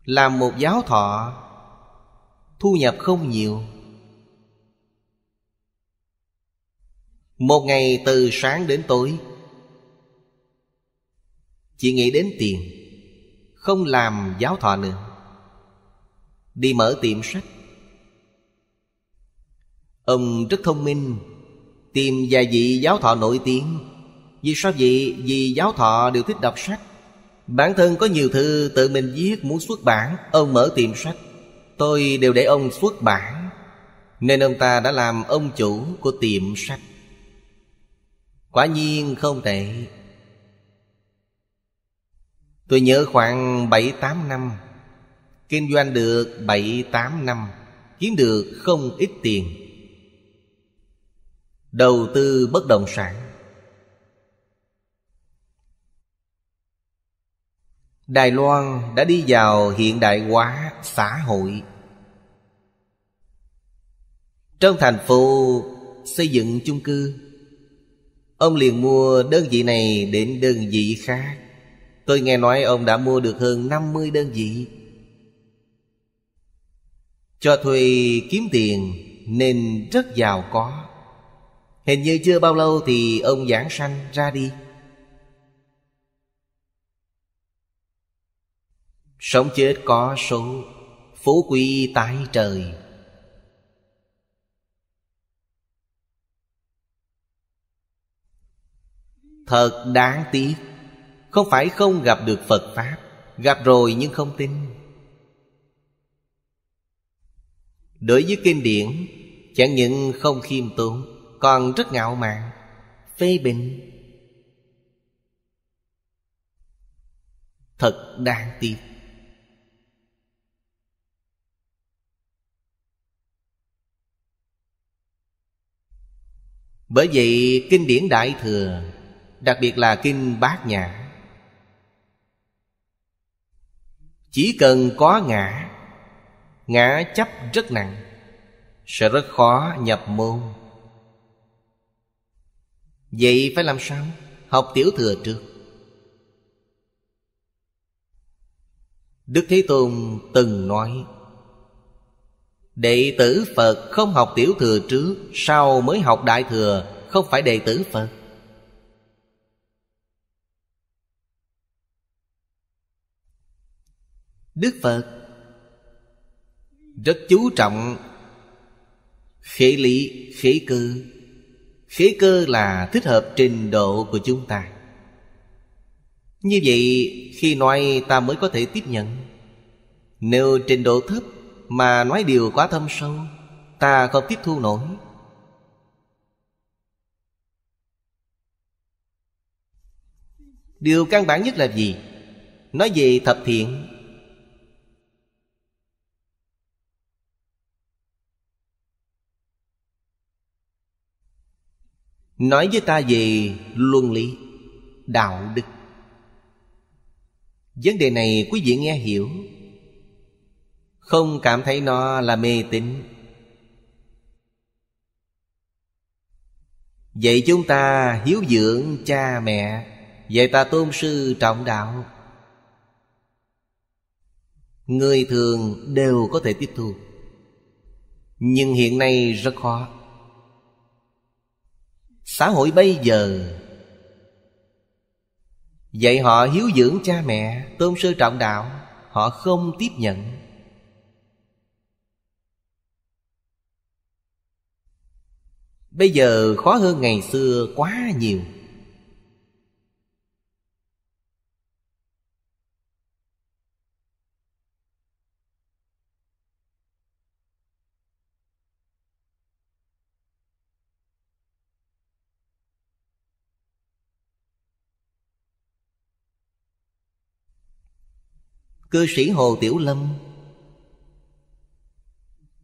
Làm một giáo thọ thu nhập không nhiều một ngày từ sáng đến tối chỉ nghĩ đến tiền không làm giáo thọ nữa đi mở tiệm sách ông rất thông minh tìm vài vị giáo thọ nổi tiếng vì sao vậy vì giáo thọ đều thích đọc sách bản thân có nhiều thư tự mình viết muốn xuất bản ông mở tiệm sách Tôi đều để ông xuất bản Nên ông ta đã làm ông chủ của tiệm sách Quả nhiên không tệ Tôi nhớ khoảng 7-8 năm Kinh doanh được 7-8 năm Kiếm được không ít tiền Đầu tư bất động sản Đài Loan đã đi vào hiện đại hóa xã hội Trong thành phố xây dựng chung cư Ông liền mua đơn vị này đến đơn vị khác Tôi nghe nói ông đã mua được hơn 50 đơn vị Cho thuê kiếm tiền nên rất giàu có Hình như chưa bao lâu thì ông giảng sanh ra đi Sống chết có số Phú quý tái trời Thật đáng tiếc Không phải không gặp được Phật Pháp Gặp rồi nhưng không tin Đối với kinh điển Chẳng những không khiêm tốn Còn rất ngạo mạn Phê bình Thật đáng tiếc Bởi vậy kinh điển Đại Thừa Đặc biệt là kinh Bát Nhã Chỉ cần có ngã Ngã chấp rất nặng Sẽ rất khó nhập môn Vậy phải làm sao? Học tiểu thừa trước Đức Thế Tôn từng nói Đệ tử Phật không học tiểu thừa trước Sau mới học đại thừa Không phải đệ tử Phật Đức Phật Rất chú trọng Khế lý, khế cơ Khế cơ là thích hợp trình độ của chúng ta Như vậy khi nói ta mới có thể tiếp nhận Nếu trình độ thấp mà nói điều quá thâm sâu ta không tiếp thu nổi điều căn bản nhất là gì nói về thập thiện nói với ta về luân lý đạo đức vấn đề này quý vị nghe hiểu không cảm thấy nó là mê tín vậy chúng ta hiếu dưỡng cha mẹ vậy ta tôn sư trọng đạo người thường đều có thể tiếp thu nhưng hiện nay rất khó xã hội bây giờ vậy họ hiếu dưỡng cha mẹ tôn sư trọng đạo họ không tiếp nhận Bây giờ khó hơn ngày xưa quá nhiều Cư sĩ Hồ Tiểu Lâm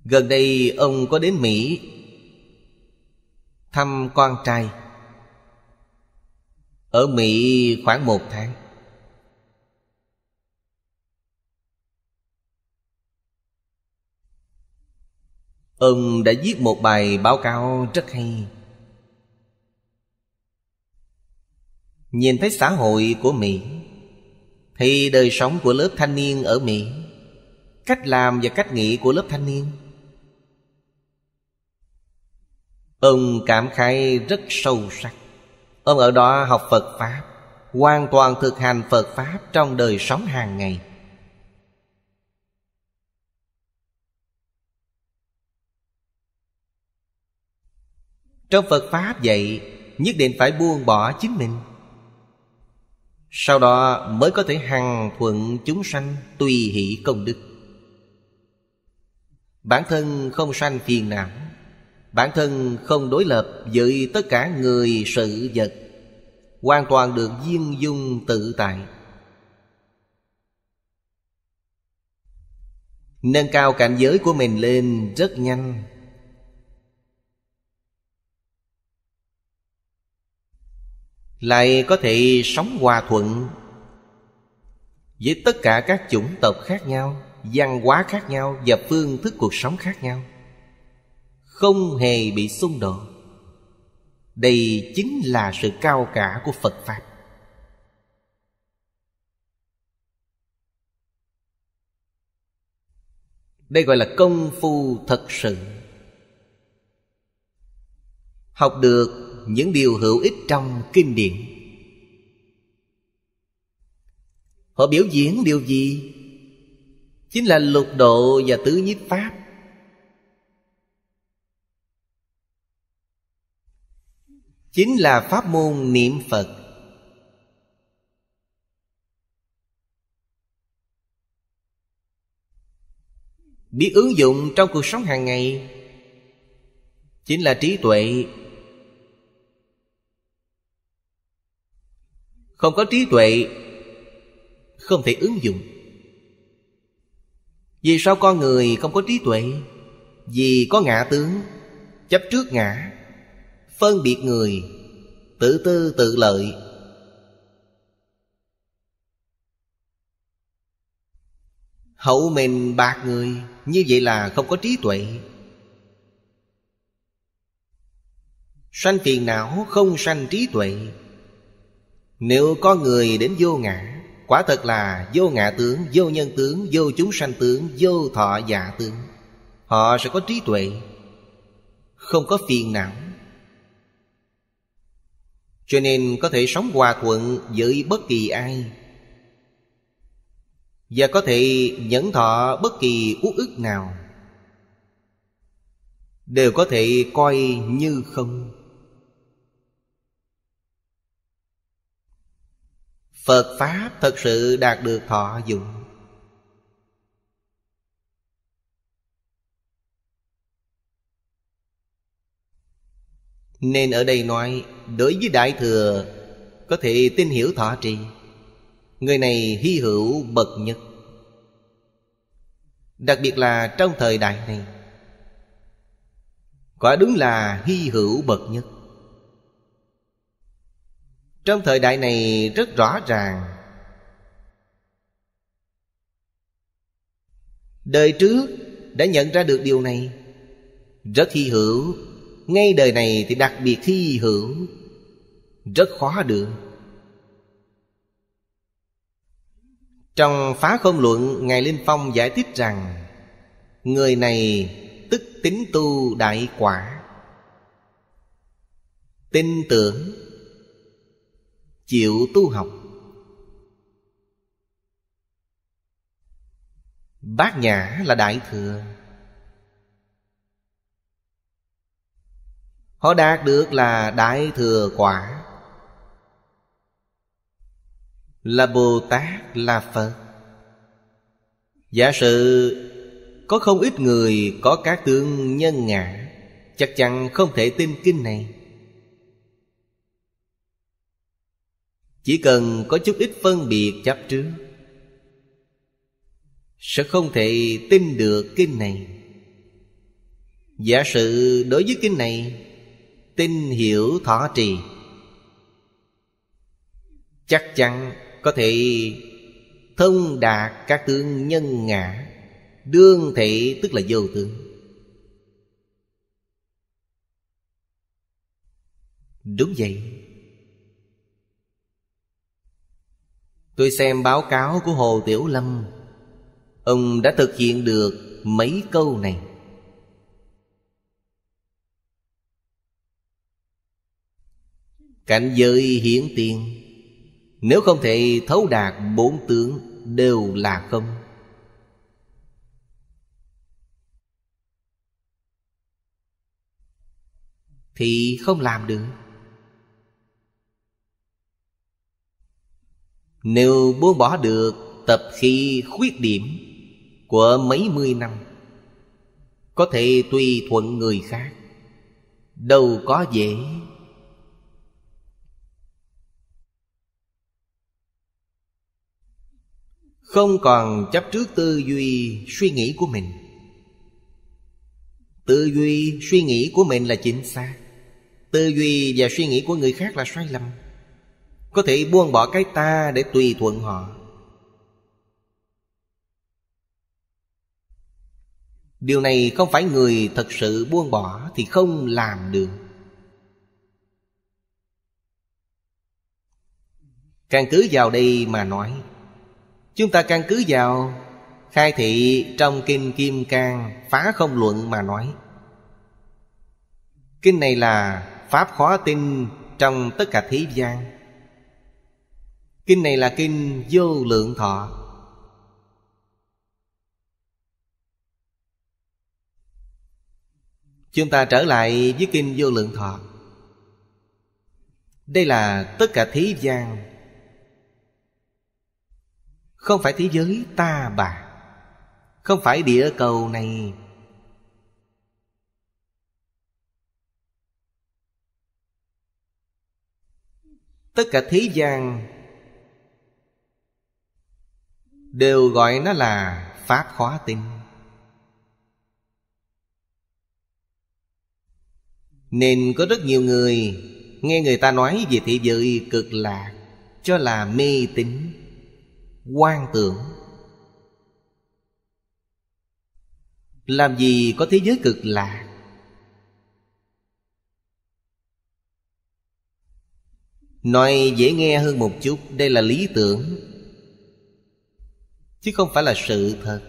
Gần đây ông có đến Mỹ thăm con trai ở mỹ khoảng một tháng ông đã viết một bài báo cáo rất hay nhìn thấy xã hội của mỹ thì đời sống của lớp thanh niên ở mỹ cách làm và cách nghĩ của lớp thanh niên Ông cảm khái rất sâu sắc Ông ở đó học Phật Pháp Hoàn toàn thực hành Phật Pháp trong đời sống hàng ngày Trong Phật Pháp vậy Nhất định phải buông bỏ chính mình Sau đó mới có thể hằng thuận chúng sanh Tùy hỷ công đức Bản thân không sanh phiền não bản thân không đối lập với tất cả người sự vật hoàn toàn được viên dung tự tại nâng cao cảnh giới của mình lên rất nhanh lại có thể sống hòa thuận với tất cả các chủng tộc khác nhau văn hóa khác nhau và phương thức cuộc sống khác nhau không hề bị xung đột đây chính là sự cao cả của phật pháp đây gọi là công phu thật sự học được những điều hữu ích trong kinh điển họ biểu diễn điều gì chính là lục độ và tứ nhiếp pháp chính là pháp môn niệm phật biết ứng dụng trong cuộc sống hàng ngày chính là trí tuệ không có trí tuệ không thể ứng dụng vì sao con người không có trí tuệ vì có ngã tướng chấp trước ngã phân biệt người tự tư tự lợi hậu mình bạc người như vậy là không có trí tuệ sanh phiền não không sanh trí tuệ nếu có người đến vô ngã quả thật là vô ngã tướng vô nhân tướng vô chúng sanh tướng vô thọ giả dạ tướng họ sẽ có trí tuệ không có phiền não cho nên có thể sống hòa thuận với bất kỳ ai Và có thể nhẫn thọ bất kỳ uất ức nào Đều có thể coi như không Phật Pháp thật sự đạt được thọ dụng Nên ở đây nói Đối với Đại Thừa Có thể tin hiểu thọ trì Người này hy hữu bậc nhất Đặc biệt là trong thời đại này Quả đúng là hy hữu bậc nhất Trong thời đại này rất rõ ràng Đời trước đã nhận ra được điều này Rất hy hữu ngay đời này thì đặc biệt thi hưởng rất khó được trong phá không luận ngài linh phong giải thích rằng người này tức tính tu đại quả tin tưởng chịu tu học bát nhã là đại thừa Họ đạt được là đại thừa quả Là Bồ Tát là Phật Giả sử có không ít người có các tướng nhân ngã Chắc chắn không thể tin kinh này Chỉ cần có chút ít phân biệt chấp trước Sẽ không thể tin được kinh này Giả sử đối với kinh này tin hiểu thọ trì chắc chắn có thể thông đạt các tướng nhân ngã đương thị tức là vô tướng đúng vậy tôi xem báo cáo của hồ tiểu lâm ông đã thực hiện được mấy câu này Cảnh giới hiển tiền Nếu không thể thấu đạt bốn tướng đều là không Thì không làm được Nếu buông bỏ được tập khi khuyết điểm Của mấy mươi năm Có thể tùy thuận người khác Đâu có dễ không còn chấp trước tư duy suy nghĩ của mình tư duy suy nghĩ của mình là chính xác tư duy và suy nghĩ của người khác là sai lầm có thể buông bỏ cái ta để tùy thuận họ điều này không phải người thật sự buông bỏ thì không làm được căn cứ vào đây mà nói Chúng ta căn cứ vào Khai thị trong Kinh Kim Cang Phá không luận mà nói Kinh này là Pháp khó tin trong tất cả thế gian Kinh này là kinh vô lượng thọ Chúng ta trở lại với kinh vô lượng thọ Đây là tất cả thế gian không phải thế giới ta bà Không phải địa cầu này Tất cả thế gian Đều gọi nó là Pháp khóa tinh, Nên có rất nhiều người Nghe người ta nói về thế giới cực lạc Cho là mê tín quan tưởng làm gì có thế giới cực lạc nói dễ nghe hơn một chút đây là lý tưởng chứ không phải là sự thật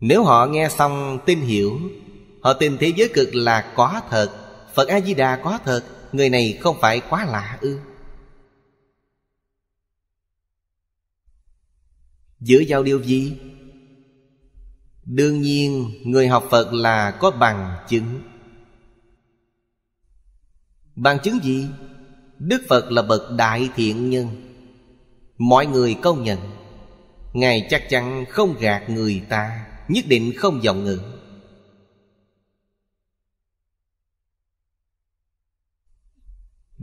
nếu họ nghe xong tin hiểu họ tin thế giới cực lạc có thật Phật A-di-đà có thật Người này không phải quá lạ ư Dựa vào điều gì? Đương nhiên người học Phật là có bằng chứng Bằng chứng gì? Đức Phật là bậc đại thiện nhân Mọi người công nhận Ngài chắc chắn không gạt người ta Nhất định không giọng ngữ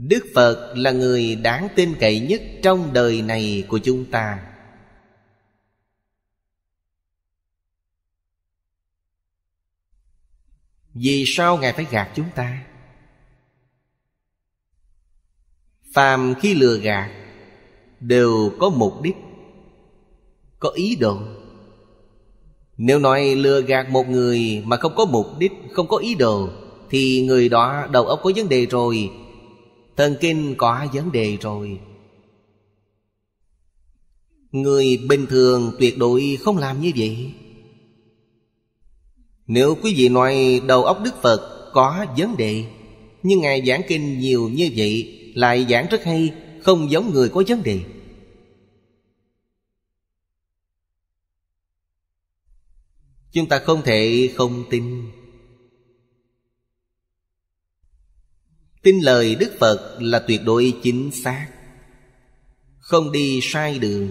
đức phật là người đáng tin cậy nhất trong đời này của chúng ta vì sao ngài phải gạt chúng ta phàm khi lừa gạt đều có mục đích có ý đồ nếu nói lừa gạt một người mà không có mục đích không có ý đồ thì người đó đầu óc có vấn đề rồi Thần kinh có vấn đề rồi Người bình thường tuyệt đối không làm như vậy Nếu quý vị nói đầu óc Đức Phật có vấn đề Nhưng Ngài giảng kinh nhiều như vậy Lại giảng rất hay Không giống người có vấn đề Chúng ta không thể không tin Tin lời Đức Phật là tuyệt đối chính xác Không đi sai đường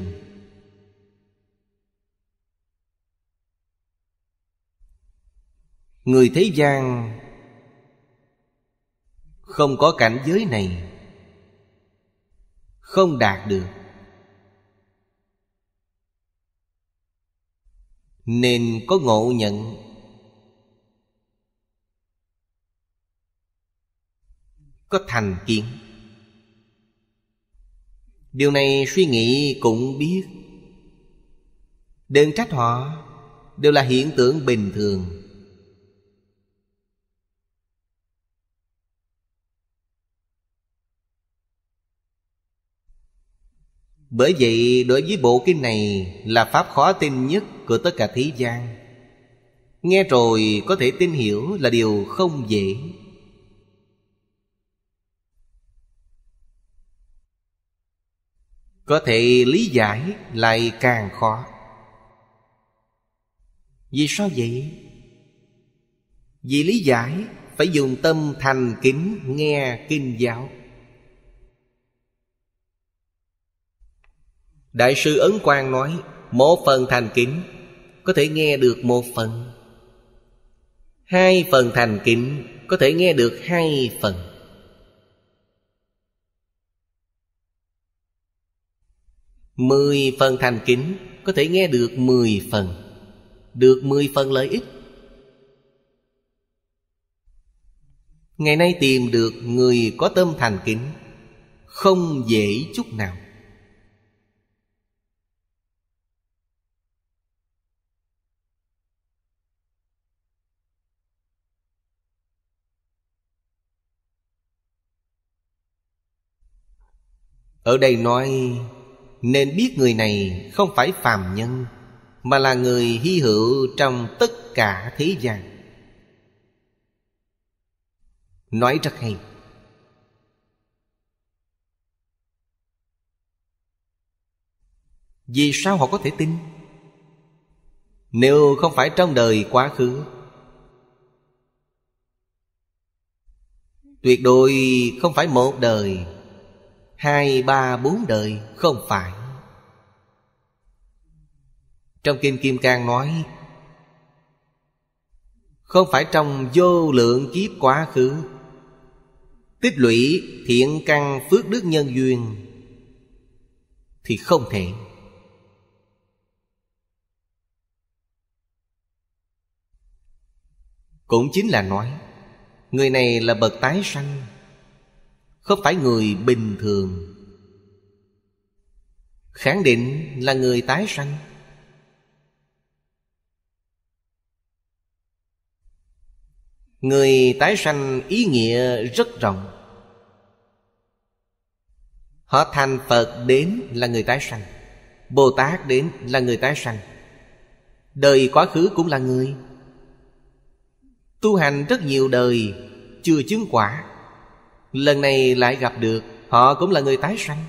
Người thế gian Không có cảnh giới này Không đạt được Nên có ngộ nhận có thành kiến điều này suy nghĩ cũng biết đừng trách họ đều là hiện tượng bình thường bởi vậy đối với bộ kinh này là pháp khó tin nhất của tất cả thế gian nghe rồi có thể tin hiểu là điều không dễ có thể lý giải lại càng khó vì sao vậy vì lý giải phải dùng tâm thành kính nghe kinh giáo đại sư ấn quang nói một phần thành kính có thể nghe được một phần hai phần thành kính có thể nghe được hai phần Mười phần thành kính Có thể nghe được mười phần Được mười phần lợi ích Ngày nay tìm được người có tâm thành kính Không dễ chút nào Ở đây nói nên biết người này không phải phàm nhân mà là người hy hữu trong tất cả thế gian nói rất hay vì sao họ có thể tin nếu không phải trong đời quá khứ tuyệt đối không phải một đời hai ba bốn đời không phải trong kinh kim cang nói không phải trong vô lượng kiếp quá khứ tích lũy thiện căn phước đức nhân duyên thì không thể cũng chính là nói người này là bậc tái sanh không phải người bình thường Khẳng định là người tái sanh Người tái sanh ý nghĩa rất rộng Họ thành Phật đến là người tái sanh Bồ Tát đến là người tái sanh Đời quá khứ cũng là người Tu hành rất nhiều đời Chưa chứng quả lần này lại gặp được họ cũng là người tái sanh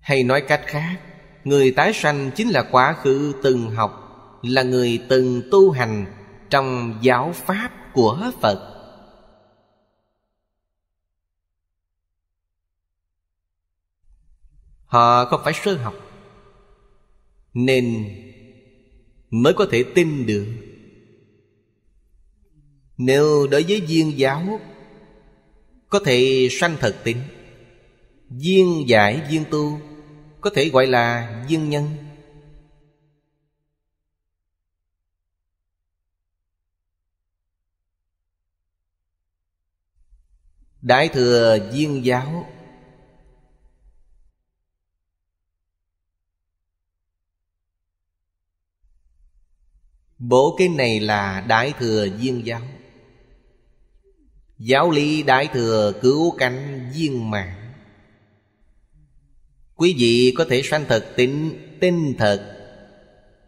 hay nói cách khác người tái sanh chính là quá khứ từng học là người từng tu hành trong giáo pháp của phật họ không phải sơ học nên mới có thể tin được nếu đối với viên giáo Có thể sanh thật tính Viên giải viên tu Có thể gọi là viên nhân Đại thừa viên giáo Bộ kinh này là Đại Thừa Duyên Giáo Giáo lý Đại Thừa cứu cánh viên mạng Quý vị có thể sanh thật tính tinh thật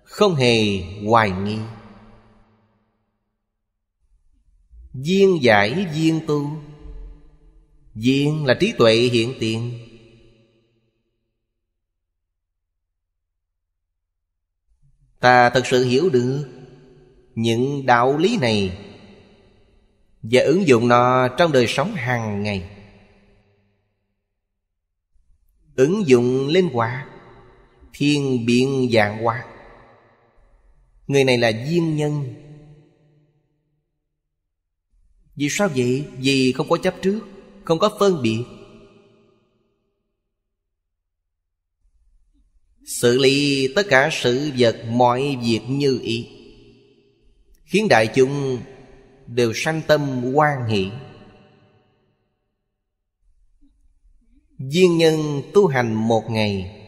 Không hề hoài nghi Viên giải viên tu Viên là trí tuệ hiện tiền Ta thật sự hiểu được Những đạo lý này và ứng dụng nó trong đời sống hàng ngày ứng dụng linh hoạt thiên biện dạng hóa người này là duyên nhân vì sao vậy vì không có chấp trước không có phân biệt xử lý tất cả sự vật mọi việc như ý khiến đại chúng đều sanh tâm quan hỷ Duyên nhân tu hành một ngày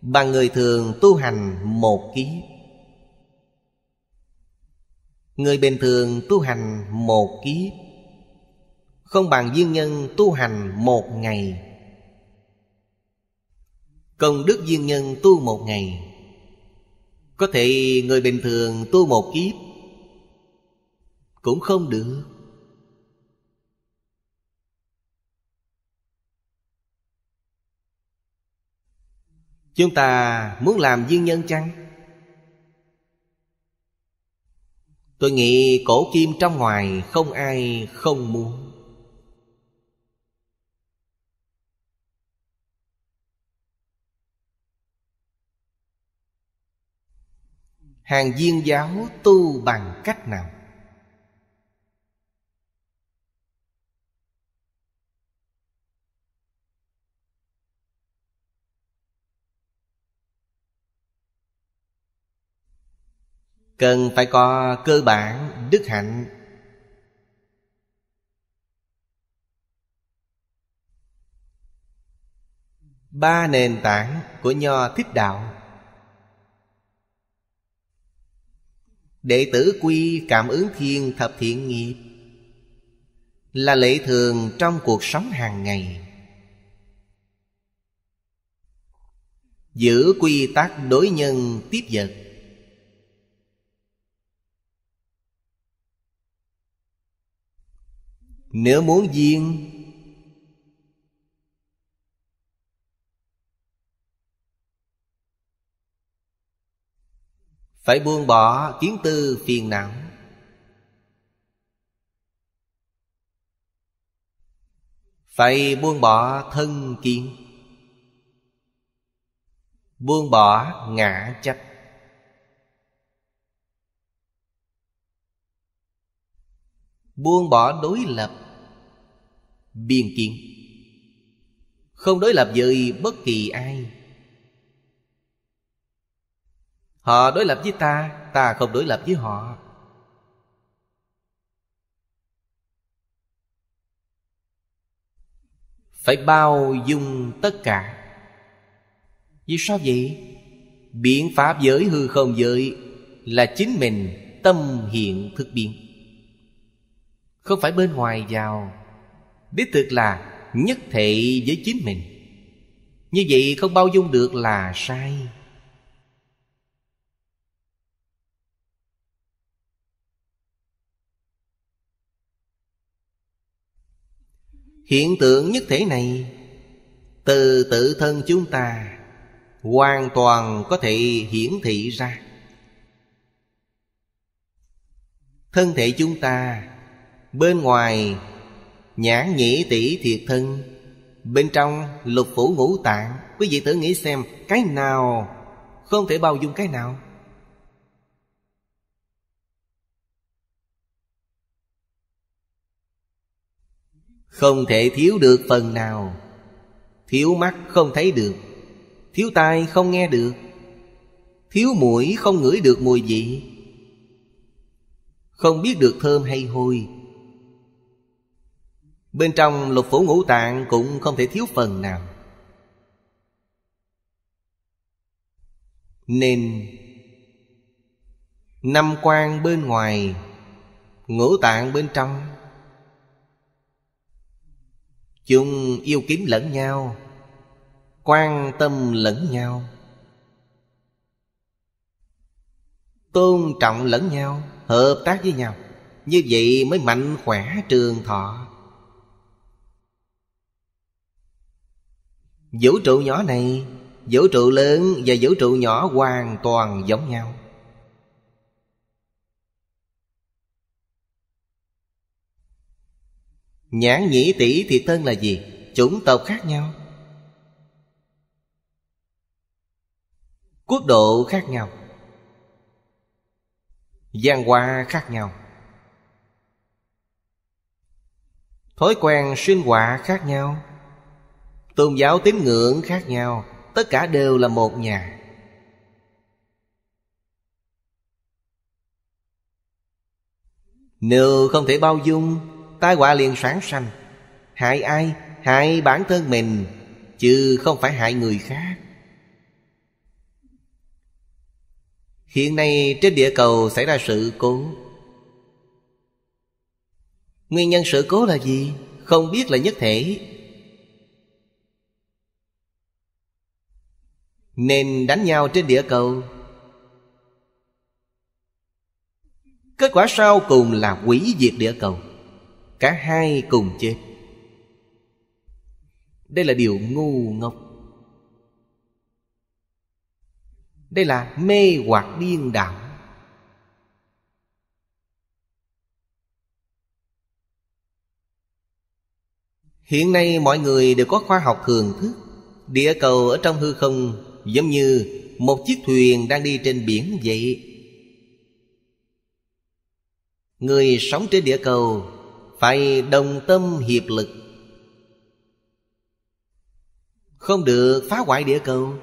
Bằng người thường tu hành một ký. Người bình thường tu hành một kiếp Không bằng duyên nhân tu hành một ngày Công đức duyên nhân tu một ngày Có thể người bình thường tu một kiếp cũng không được chúng ta muốn làm duyên nhân chăng tôi nghĩ cổ kim trong ngoài không ai không muốn hàng viên giáo tu bằng cách nào cần phải có cơ bản đức hạnh ba nền tảng của nho thích đạo đệ tử quy cảm ứng thiên thập thiện nghiệp là lệ thường trong cuộc sống hàng ngày giữ quy tắc đối nhân tiếp vật Nếu muốn duyên Phải buông bỏ kiến tư phiền não Phải buông bỏ thân kiến Buông bỏ ngã chấp Buông bỏ đối lập biên kiến không đối lập với bất kỳ ai họ đối lập với ta ta không đối lập với họ phải bao dung tất cả vì sao vậy biện pháp giới hư không giới là chính mình tâm hiện thực biến không phải bên ngoài vào đích thực là nhất thể với chính mình như vậy không bao dung được là sai hiện tượng nhất thể này từ tự thân chúng ta hoàn toàn có thể hiển thị ra thân thể chúng ta bên ngoài Nhãn nhĩ tỷ thiệt thân Bên trong lục phủ ngũ tạng Quý vị thử nghĩ xem Cái nào không thể bao dung cái nào Không thể thiếu được phần nào Thiếu mắt không thấy được Thiếu tai không nghe được Thiếu mũi không ngửi được mùi vị Không biết được thơm hay hôi Bên trong lục phủ ngũ tạng cũng không thể thiếu phần nào Nên Năm quan bên ngoài Ngũ tạng bên trong Chúng yêu kiếm lẫn nhau Quan tâm lẫn nhau Tôn trọng lẫn nhau Hợp tác với nhau Như vậy mới mạnh khỏe trường thọ Vũ trụ nhỏ này Vũ trụ lớn và vũ trụ nhỏ hoàn toàn giống nhau Nhãn nhĩ tỷ thì thân là gì? Chủng tộc khác nhau Quốc độ khác nhau gian hoa khác nhau Thói quen sinh hoạt khác nhau Tôn giáo tín ngưỡng khác nhau Tất cả đều là một nhà Nếu không thể bao dung Tai họa liền sáng sanh Hại ai? Hại bản thân mình Chứ không phải hại người khác Hiện nay trên địa cầu xảy ra sự cố Nguyên nhân sự cố là gì? Không biết là nhất thể nên đánh nhau trên địa cầu kết quả sau cùng là quỷ diệt địa cầu cả hai cùng chết đây là điều ngu ngốc đây là mê hoặc điên đảo hiện nay mọi người đều có khoa học thường thức địa cầu ở trong hư không giống như một chiếc thuyền đang đi trên biển vậy người sống trên địa cầu phải đồng tâm hiệp lực không được phá hoại địa cầu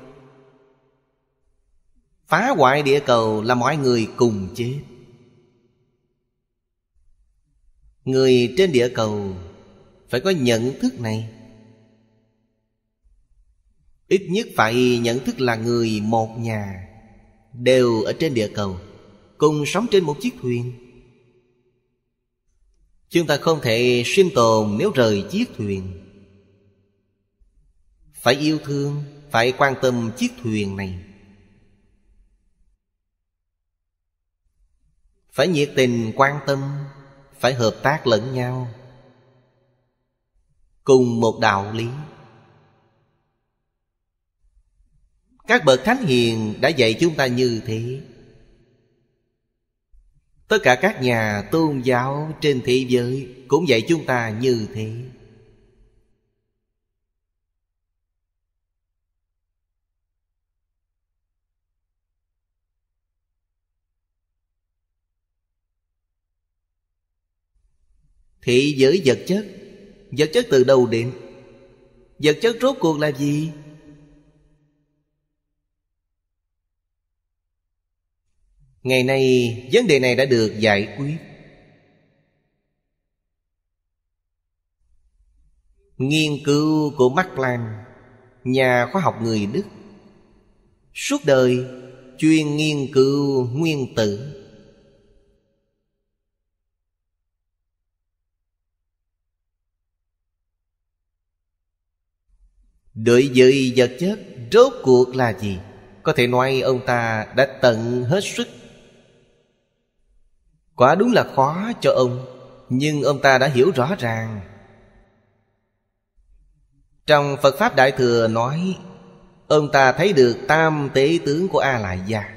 phá hoại địa cầu là mọi người cùng chết người trên địa cầu phải có nhận thức này ít nhất phải nhận thức là người một nhà đều ở trên địa cầu cùng sống trên một chiếc thuyền chúng ta không thể sinh tồn nếu rời chiếc thuyền phải yêu thương phải quan tâm chiếc thuyền này phải nhiệt tình quan tâm phải hợp tác lẫn nhau cùng một đạo lý các bậc thánh hiền đã dạy chúng ta như thế tất cả các nhà tôn giáo trên thế giới cũng dạy chúng ta như thế thị giới vật chất vật chất từ đâu đến vật chất rốt cuộc là gì ngày nay vấn đề này đã được giải quyết nghiên cứu của Mark Plan nhà khoa học người Đức suốt đời chuyên nghiên cứu nguyên tử Đợi với vật chất rốt cuộc là gì có thể nói ông ta đã tận hết sức Quả đúng là khó cho ông Nhưng ông ta đã hiểu rõ ràng Trong Phật Pháp Đại Thừa nói Ông ta thấy được tam tế tướng của A-lại gia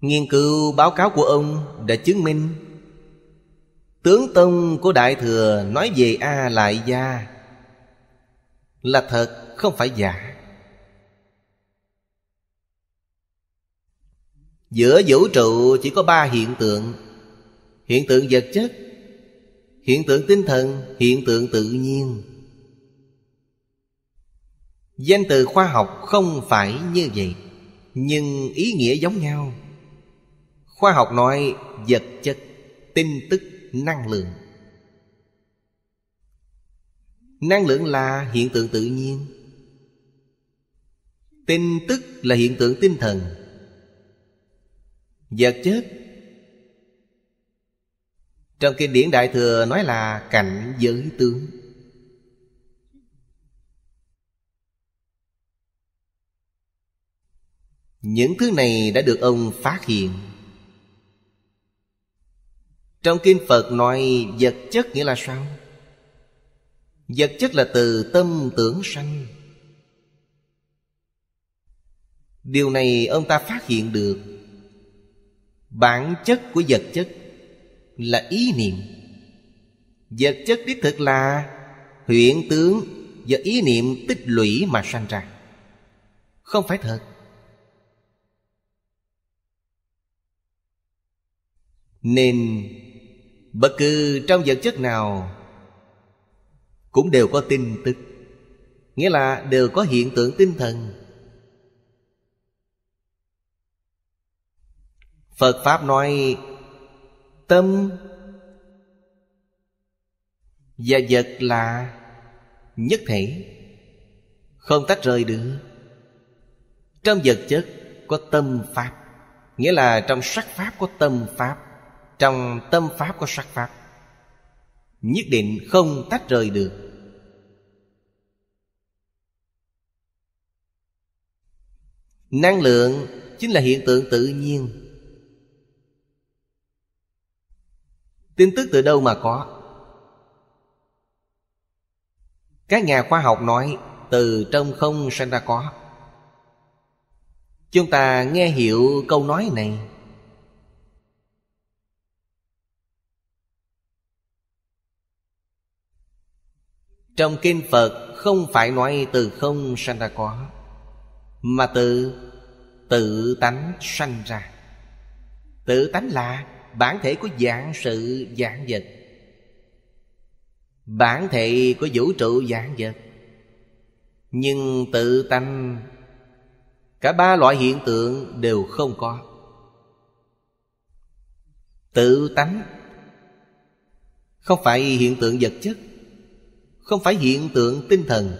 Nghiên cứu báo cáo của ông đã chứng minh Tướng tông của Đại Thừa nói về A Lại Gia Là thật không phải giả Giữa vũ trụ chỉ có ba hiện tượng Hiện tượng vật chất Hiện tượng tinh thần Hiện tượng tự nhiên Danh từ khoa học không phải như vậy Nhưng ý nghĩa giống nhau Khoa học nói vật chất Tin tức năng lượng Năng lượng là hiện tượng tự nhiên Tin tức là hiện tượng tinh thần vật chất trong kinh điển đại thừa nói là cảnh giới tướng những thứ này đã được ông phát hiện trong kinh phật nói vật chất nghĩa là sao vật chất là từ tâm tưởng sanh điều này ông ta phát hiện được bản chất của vật chất là ý niệm vật chất đích thực là huyện tướng do ý niệm tích lũy mà sanh ra không phải thật nên bất cứ trong vật chất nào cũng đều có tin tức nghĩa là đều có hiện tượng tinh thần Phật Pháp nói Tâm Và vật là Nhất thể Không tách rời được Trong vật chất có tâm Pháp Nghĩa là trong sắc Pháp có tâm Pháp Trong tâm Pháp có sắc Pháp Nhất định không tách rời được Năng lượng chính là hiện tượng tự nhiên tin tức từ đâu mà có các nhà khoa học nói từ trong không sanh ra có chúng ta nghe hiểu câu nói này trong kinh phật không phải nói từ không sanh ra có mà từ tự tánh sanh ra tự tánh là bản thể của dạng sự dạng vật bản thể của vũ trụ dạng vật nhưng tự tánh cả ba loại hiện tượng đều không có tự tánh không phải hiện tượng vật chất không phải hiện tượng tinh thần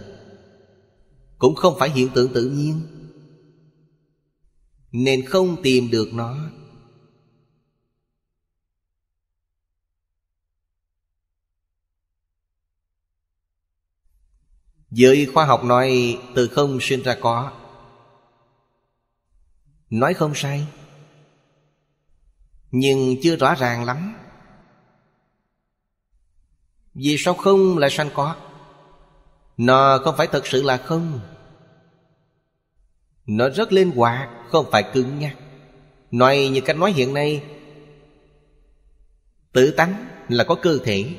cũng không phải hiện tượng tự nhiên nên không tìm được nó Giới khoa học nói từ không sinh ra có Nói không sai Nhưng chưa rõ ràng lắm Vì sao không lại sanh có Nó không phải thật sự là không Nó rất linh hoạt Không phải cứng nhắc Nói như cách nói hiện nay Tự tánh là có cơ thể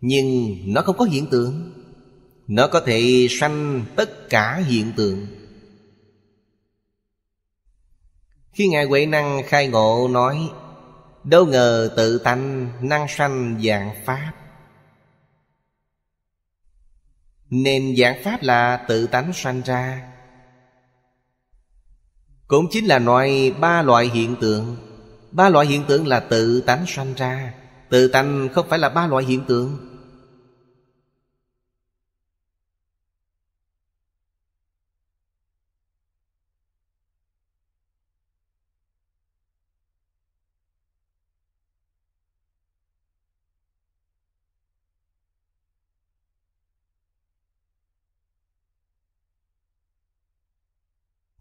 Nhưng nó không có hiện tượng nó có thể sanh tất cả hiện tượng khi ngài huệ năng khai ngộ nói đâu ngờ tự tánh năng sanh dạng pháp nên dạng pháp là tự tánh sanh ra cũng chính là nói ba loại hiện tượng ba loại hiện tượng là tự tánh sanh ra tự tánh không phải là ba loại hiện tượng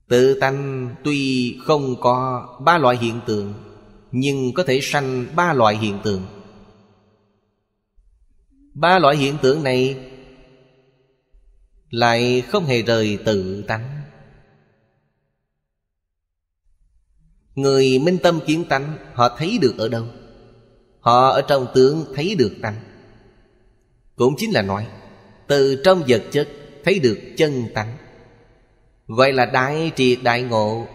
Tự tánh tuy không có ba loại hiện tượng Nhưng có thể sanh ba loại hiện tượng Ba loại hiện tượng này Lại không hề rời tự tánh Người minh tâm kiến tánh Họ thấy được ở đâu Họ ở trong tướng thấy được tánh Cũng chính là nói Từ trong vật chất thấy được chân tánh Vậy là đại triệt đại ngộ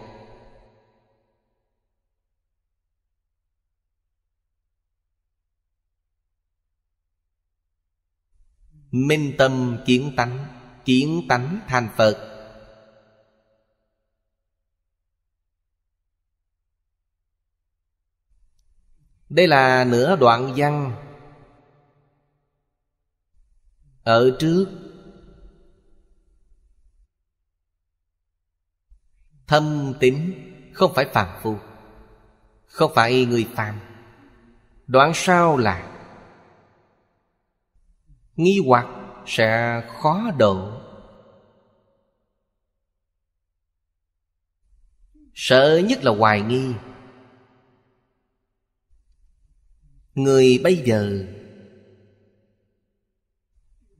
Minh tâm kiến tánh Kiến tánh thành Phật Đây là nửa đoạn văn Ở trước Thâm tín không phải phàm phu Không phải người phàm đoán sao là Nghi hoặc sẽ khó độ Sợ nhất là hoài nghi Người bây giờ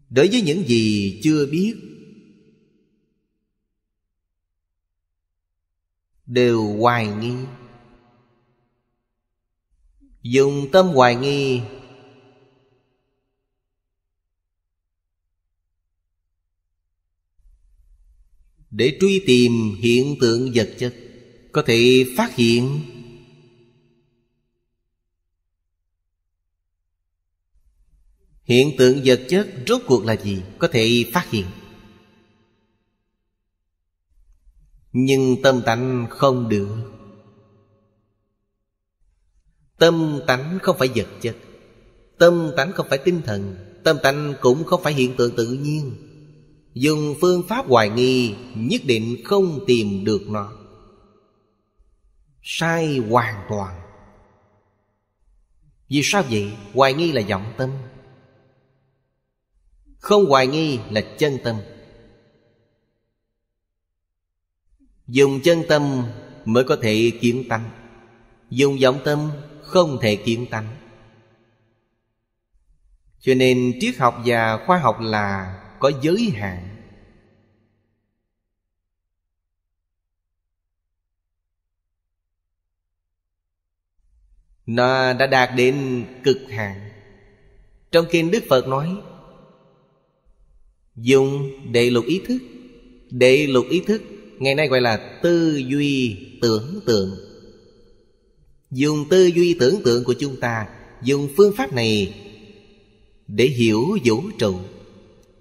Đối với những gì chưa biết đều hoài nghi dùng tâm hoài nghi để truy tìm hiện tượng vật chất có thể phát hiện hiện tượng vật chất rốt cuộc là gì có thể phát hiện nhưng tâm tánh không được tâm tánh không phải vật chất tâm tánh không phải tinh thần tâm tánh cũng không phải hiện tượng tự nhiên dùng phương pháp hoài nghi nhất định không tìm được nó sai hoàn toàn vì sao vậy hoài nghi là vọng tâm không hoài nghi là chân tâm dùng chân tâm mới có thể kiến tánh, dùng vọng tâm không thể kiến tánh. cho nên triết học và khoa học là có giới hạn nó đã đạt đến cực hạn trong kinh đức phật nói dùng đệ lục ý thức đệ lục ý thức ngày nay gọi là tư duy tưởng tượng dùng tư duy tưởng tượng của chúng ta dùng phương pháp này để hiểu vũ trụ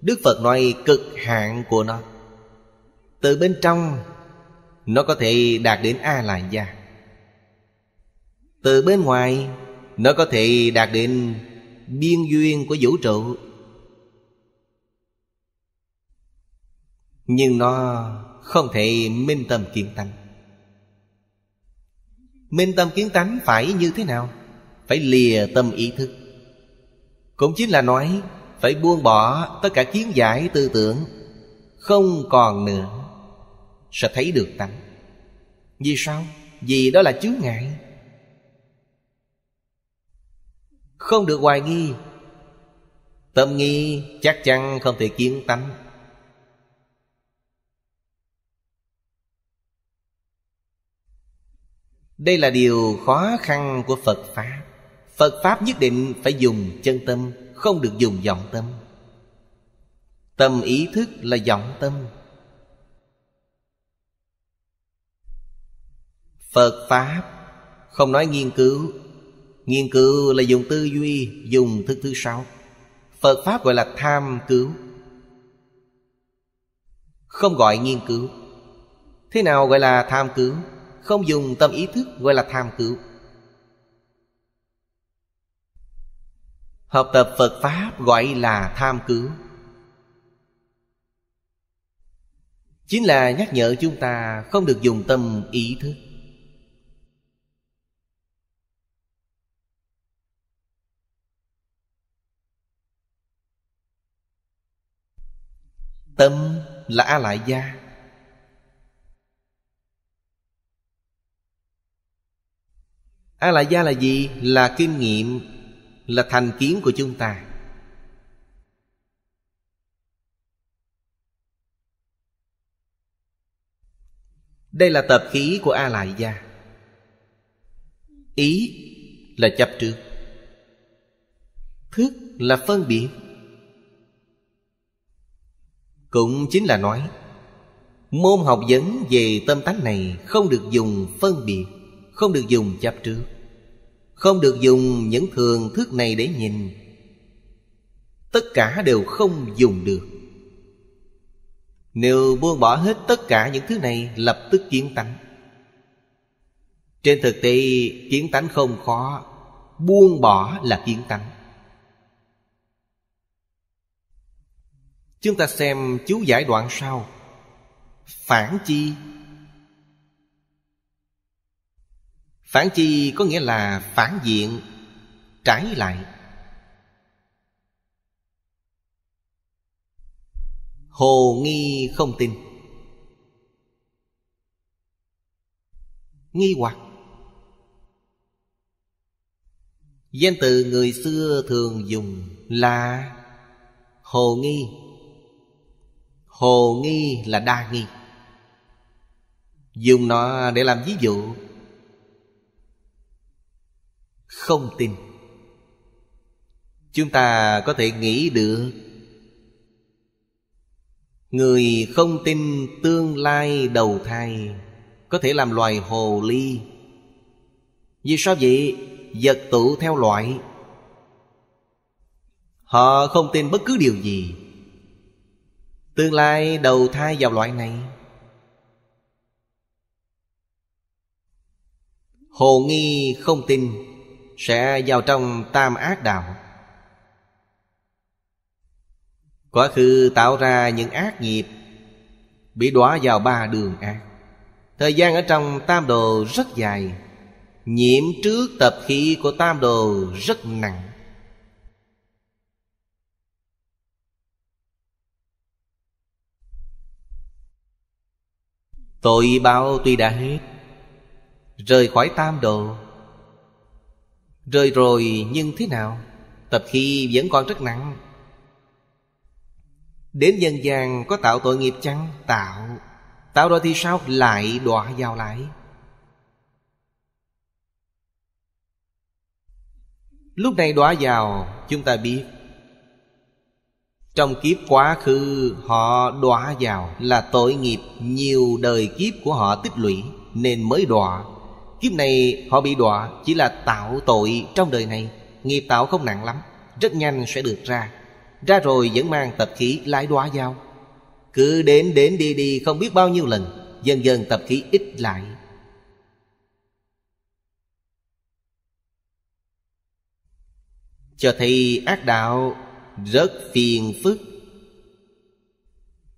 đức phật nói cực hạn của nó từ bên trong nó có thể đạt đến a la gia từ bên ngoài nó có thể đạt đến biên duyên của vũ trụ nhưng nó không thể minh tâm kiến tánh Minh tâm kiến tánh phải như thế nào? Phải lìa tâm ý thức Cũng chính là nói Phải buông bỏ tất cả kiến giải tư tưởng Không còn nữa Sẽ thấy được tánh Vì sao? Vì đó là chướng ngại Không được hoài nghi Tâm nghi chắc chắn không thể kiến tánh đây là điều khó khăn của phật pháp phật pháp nhất định phải dùng chân tâm không được dùng vọng tâm tâm ý thức là vọng tâm phật pháp không nói nghiên cứu nghiên cứu là dùng tư duy dùng thức thứ sáu phật pháp gọi là tham cứu không gọi nghiên cứu thế nào gọi là tham cứu không dùng tâm ý thức gọi là tham cứu Học tập Phật Pháp gọi là tham cứu Chính là nhắc nhở chúng ta không được dùng tâm ý thức Tâm là A Lại Gia a la gia là gì là kinh nghiệm là thành kiến của chúng ta đây là tập khí của a la gia ý là chấp trước thức là phân biệt cũng chính là nói môn học vấn về tâm tánh này không được dùng phân biệt không được dùng chấp trước Không được dùng những thường thức này để nhìn Tất cả đều không dùng được Nếu buông bỏ hết tất cả những thứ này Lập tức kiến tánh Trên thực tế kiến tánh không khó Buông bỏ là kiến tánh Chúng ta xem chú giải đoạn sau Phản chi Phản chi có nghĩa là phản diện Trái lại Hồ nghi không tin Nghi hoặc Danh từ người xưa thường dùng là Hồ nghi Hồ nghi là đa nghi Dùng nó để làm ví dụ không tin chúng ta có thể nghĩ được người không tin tương lai đầu thai có thể làm loài hồ ly vì sao vậy vật tụ theo loại họ không tin bất cứ điều gì tương lai đầu thai vào loại này hồ nghi không tin sẽ vào trong tam ác đạo quá khứ tạo ra những ác nghiệp bị đọa vào ba đường ác thời gian ở trong tam đồ rất dài nhiễm trước tập khí của tam đồ rất nặng tội báo tuy đã hết rời khỏi tam đồ Rơi rồi nhưng thế nào Tập khi vẫn còn rất nặng Đến dân gian có tạo tội nghiệp chăng? Tạo Tạo rồi thì sao? Lại đọa vào lại Lúc này đọa vào chúng ta biết Trong kiếp quá khứ họ đọa vào là tội nghiệp Nhiều đời kiếp của họ tích lũy nên mới đọa Kiếp này họ bị đọa chỉ là tạo tội trong đời này Nghiệp tạo không nặng lắm Rất nhanh sẽ được ra Ra rồi vẫn mang tập khí lái đóa dao Cứ đến đến đi đi không biết bao nhiêu lần Dần dần tập khí ít lại Cho thấy ác đạo rất phiền phức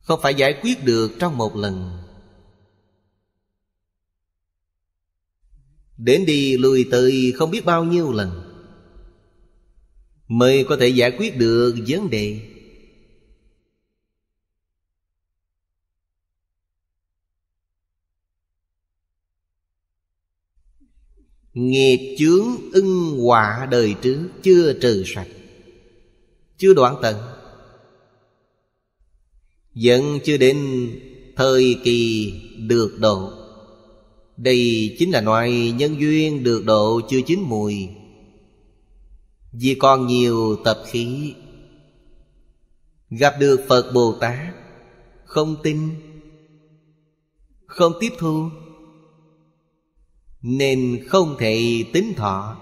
Không phải giải quyết được trong một lần Đến đi lùi tới không biết bao nhiêu lần Mới có thể giải quyết được vấn đề Nghiệp chướng ưng quả đời trước Chưa trừ sạch Chưa đoạn tận Vẫn chưa đến thời kỳ được độ đây chính là loại nhân duyên được độ chưa chín mùi Vì còn nhiều tập khí Gặp được Phật Bồ Tát Không tin Không tiếp thu Nên không thể tính thọ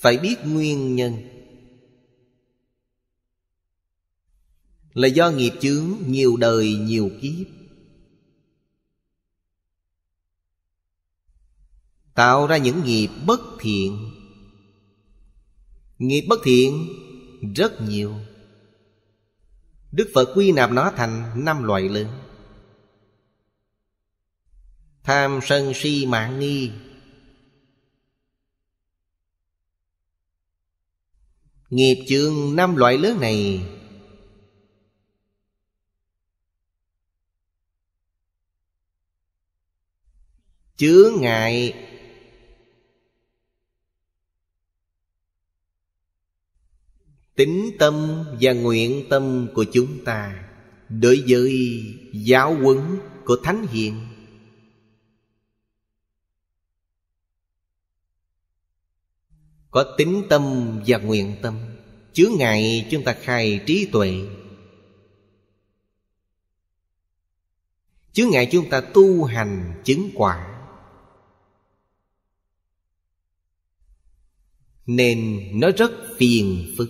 Phải biết nguyên nhân Là do nghiệp chướng nhiều đời nhiều kiếp Tạo ra những nghiệp bất thiện Nghiệp bất thiện rất nhiều Đức Phật quy nạp nó thành năm loại lớn Tham sân si mạng nghi Nghiệp chương năm loại lớn này Chứa ngại tính tâm và nguyện tâm của chúng ta đối với giáo huấn của thánh hiền có tính tâm và nguyện tâm chứa ngại chúng ta khai trí tuệ chứa ngại chúng ta tu hành chứng quả nên nó rất phiền phức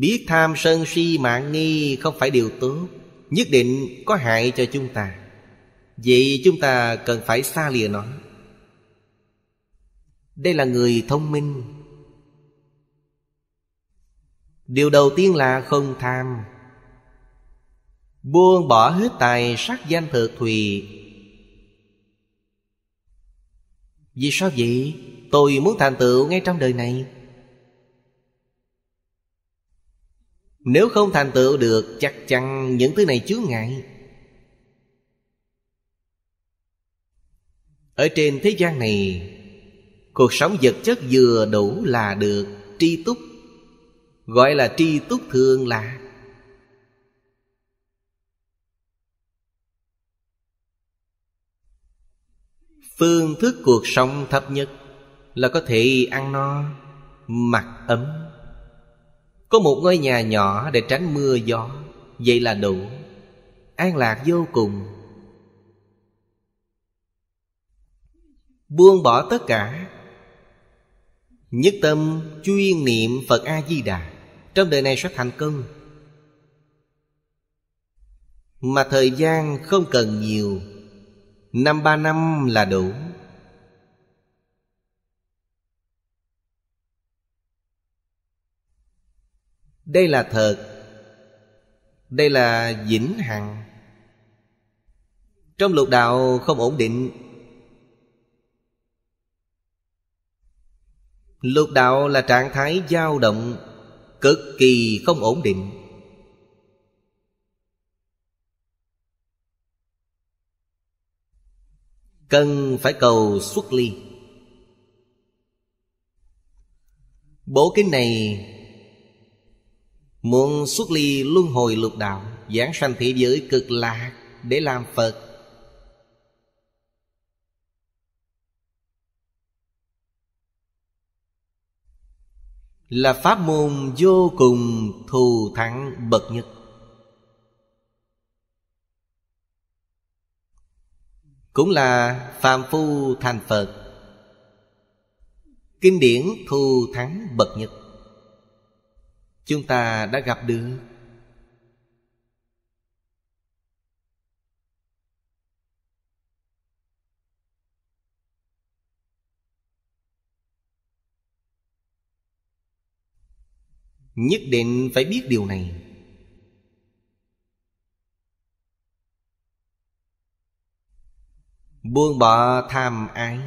Biết tham sân si mạng nghi không phải điều tốt Nhất định có hại cho chúng ta Vậy chúng ta cần phải xa lìa nó Đây là người thông minh Điều đầu tiên là không tham Buông bỏ hết tài sắc danh thực thùy Vì sao vậy? Tôi muốn thành tựu ngay trong đời này Nếu không thành tựu được chắc chắn những thứ này chướng ngại Ở trên thế gian này Cuộc sống vật chất vừa đủ là được tri túc Gọi là tri túc thường là Phương thức cuộc sống thấp nhất Là có thể ăn no Mặc ấm có một ngôi nhà nhỏ để tránh mưa gió Vậy là đủ An lạc vô cùng Buông bỏ tất cả Nhất tâm chuyên niệm Phật A-di-đà Trong đời này sẽ thành công Mà thời gian không cần nhiều Năm ba năm là đủ đây là thật đây là vĩnh hằng trong lục đạo không ổn định lục đạo là trạng thái dao động cực kỳ không ổn định cần phải cầu xuất ly bố kính này Muốn xuất ly luân hồi lục đạo Giảng sanh thế giới cực lạc Để làm Phật Là pháp môn vô cùng thù thắng bậc nhất Cũng là phàm phu thành Phật Kinh điển thù thắng bậc nhất chúng ta đã gặp được nhất định phải biết điều này buông bỏ tham ái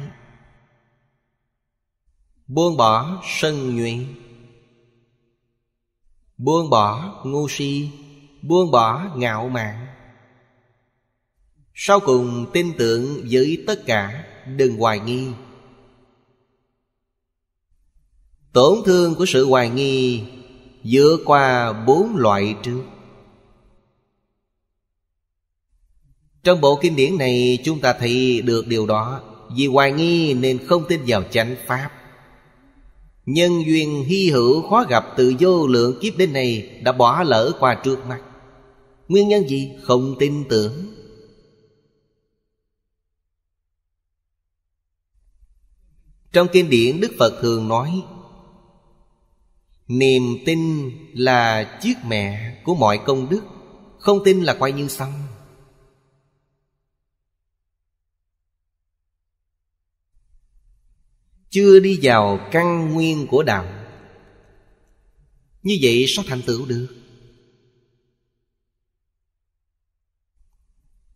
buông bỏ sân nhuệ buông bỏ ngu si buông bỏ ngạo mạn sau cùng tin tưởng với tất cả đừng hoài nghi tổn thương của sự hoài nghi dựa qua bốn loại trước trong bộ kinh điển này chúng ta thấy được điều đó vì hoài nghi nên không tin vào chánh pháp Nhân duyên hy hữu khó gặp từ vô lượng kiếp đến nay Đã bỏ lỡ qua trước mắt Nguyên nhân gì? Không tin tưởng Trong kinh điển Đức Phật thường nói Niềm tin là chiếc mẹ của mọi công đức Không tin là quay như xong chưa đi vào căn nguyên của đạo như vậy sao thành tựu được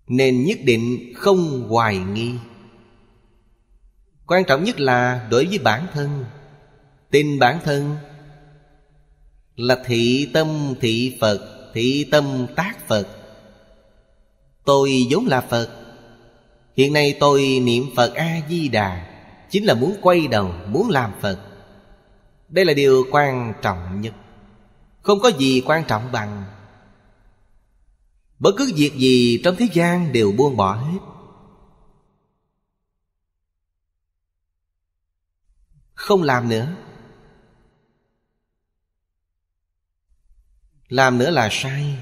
nên nhất định không hoài nghi quan trọng nhất là đối với bản thân tin bản thân là thị tâm thị phật thị tâm tác phật tôi vốn là phật hiện nay tôi niệm phật a di đà chính là muốn quay đầu muốn làm phật đây là điều quan trọng nhất không có gì quan trọng bằng bất cứ việc gì trong thế gian đều buông bỏ hết không làm nữa làm nữa là sai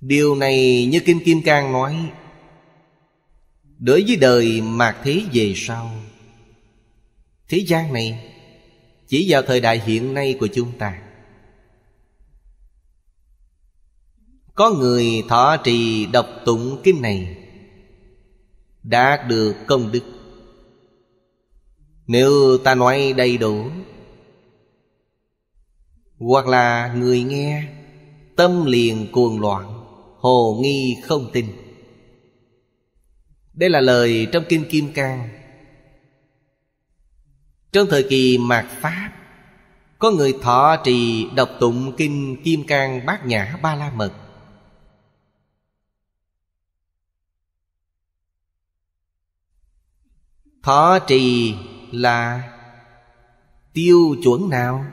Điều này như kinh Kim Cang nói Đối với đời mạt thế về sau Thế gian này Chỉ vào thời đại hiện nay của chúng ta Có người thọ trì đọc tụng kinh này Đạt được công đức Nếu ta nói đầy đủ Hoặc là người nghe Tâm liền cuồng loạn hồ nghi không tin đây là lời trong kinh kim cang trong thời kỳ mạt pháp có người thọ trì đọc tụng kinh kim cang bát nhã ba la mật thọ trì là tiêu chuẩn nào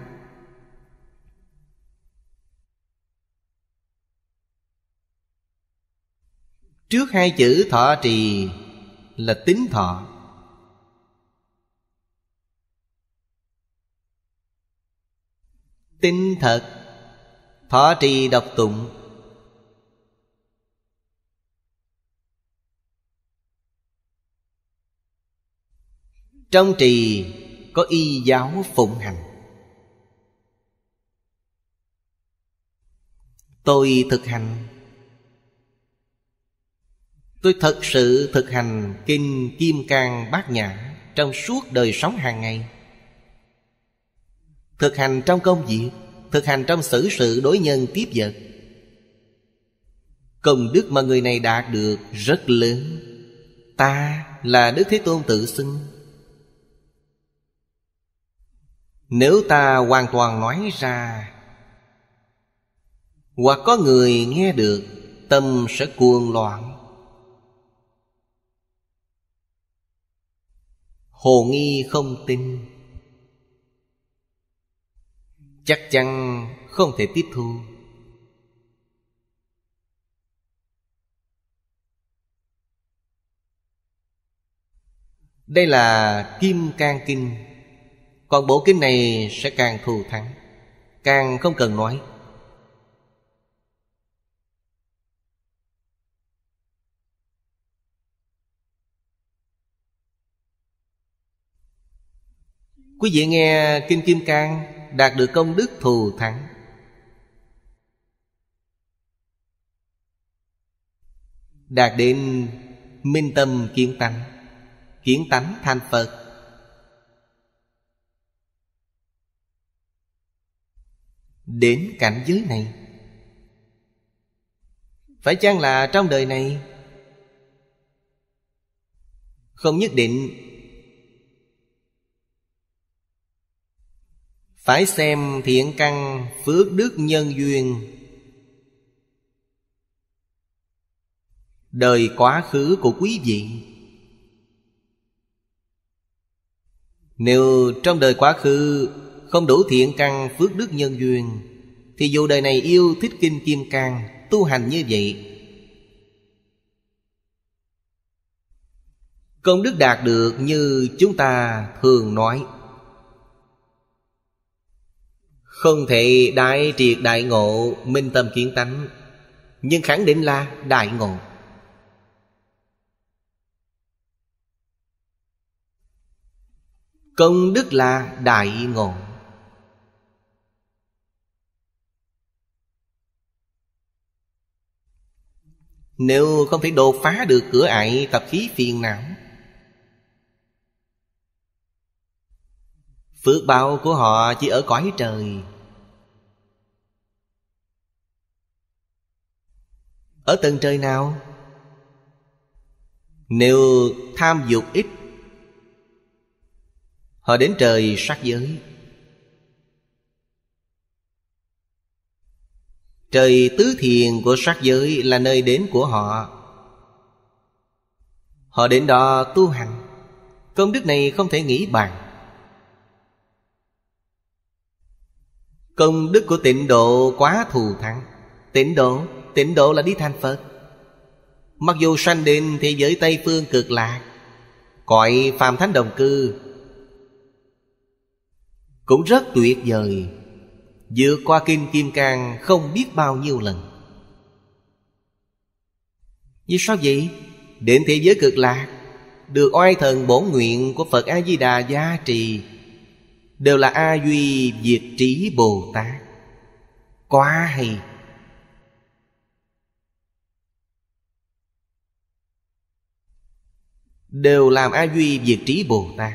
Trước hai chữ thọ trì là tính thọ tính thật Thọ trì độc tụng Trong trì có y giáo phụng hành Tôi thực hành Tôi thật sự thực hành Kinh Kim Cang Bát Nhã Trong suốt đời sống hàng ngày Thực hành trong công việc Thực hành trong xử sự đối nhân tiếp vật Công đức mà người này đạt được rất lớn Ta là Đức Thế Tôn tự xưng Nếu ta hoàn toàn nói ra Hoặc có người nghe được Tâm sẽ cuồng loạn Hồ nghi không tin Chắc chắn không thể tiếp thu Đây là Kim Cang Kinh Còn bộ kinh này sẽ càng thù thắng Càng không cần nói Quý vị nghe Kinh Kim Cang đạt được công đức thù thắng Đạt đến minh tâm kiến tánh Kiến tánh thanh Phật Đến cảnh giới này Phải chăng là trong đời này Không nhất định phải xem thiện căn phước đức nhân duyên đời quá khứ của quý vị nếu trong đời quá khứ không đủ thiện căn phước đức nhân duyên thì dù đời này yêu thích kinh kim cang tu hành như vậy công đức đạt được như chúng ta thường nói không thể đại triệt đại ngộ Minh tâm kiến tánh Nhưng khẳng định là đại ngộ Công đức là đại ngộ Nếu không thể đột phá được cửa ải tập khí phiền não Phước báo của họ chỉ ở cõi trời Ở tầng trời nào? Nếu tham dục ít Họ đến trời sắc giới Trời tứ thiền của sắc giới là nơi đến của họ Họ đến đó tu hành Công đức này không thể nghĩ bàn Công đức của tịnh độ quá thù thắng Tịnh độ tịnh độ là đi thành phật mặc dù sanh đến thì giới tây phương cực lạc cõi phàm thánh đồng cư cũng rất tuyệt vời vượt qua kim kim cang không biết bao nhiêu lần vì sao vậy đến thế giới cực lạc được oai thần bổ nguyện của phật a di đà gia trì đều là a duy diệt trí bồ tát quá hay đều làm a duy diệt trí bồ tát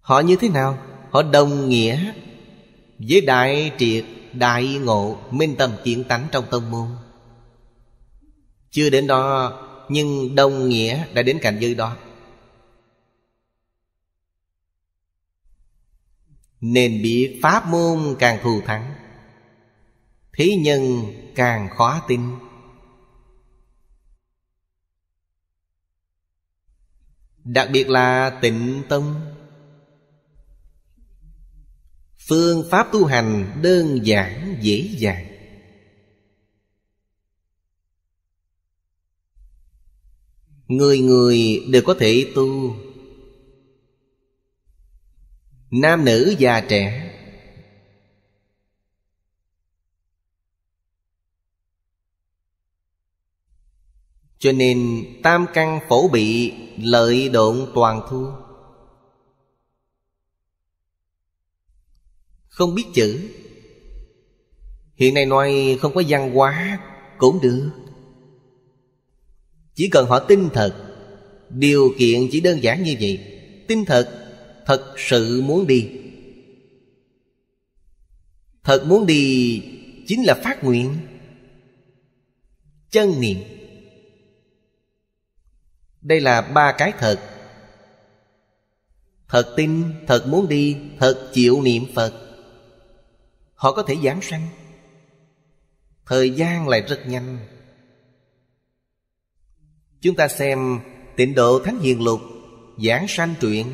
họ như thế nào họ đồng nghĩa với đại triệt đại ngộ minh tâm kiến tánh trong tâm môn chưa đến đó nhưng đồng nghĩa đã đến cảnh giới đó nên biết pháp môn càng thù thắng thế nhân càng khó tin Đặc biệt là tịnh tâm, Phương pháp tu hành đơn giản dễ dàng Người người đều có thể tu Nam nữ già trẻ Cho nên tam căn phổ bị lợi độn toàn thu Không biết chữ Hiện nay nói không có văn hóa cũng được Chỉ cần họ tin thật Điều kiện chỉ đơn giản như vậy Tin thật Thật sự muốn đi Thật muốn đi Chính là phát nguyện Chân niệm đây là ba cái thật thật tin thật muốn đi thật chịu niệm phật họ có thể giảng sanh thời gian lại rất nhanh chúng ta xem tịnh độ thánh hiền lục giảng sanh truyện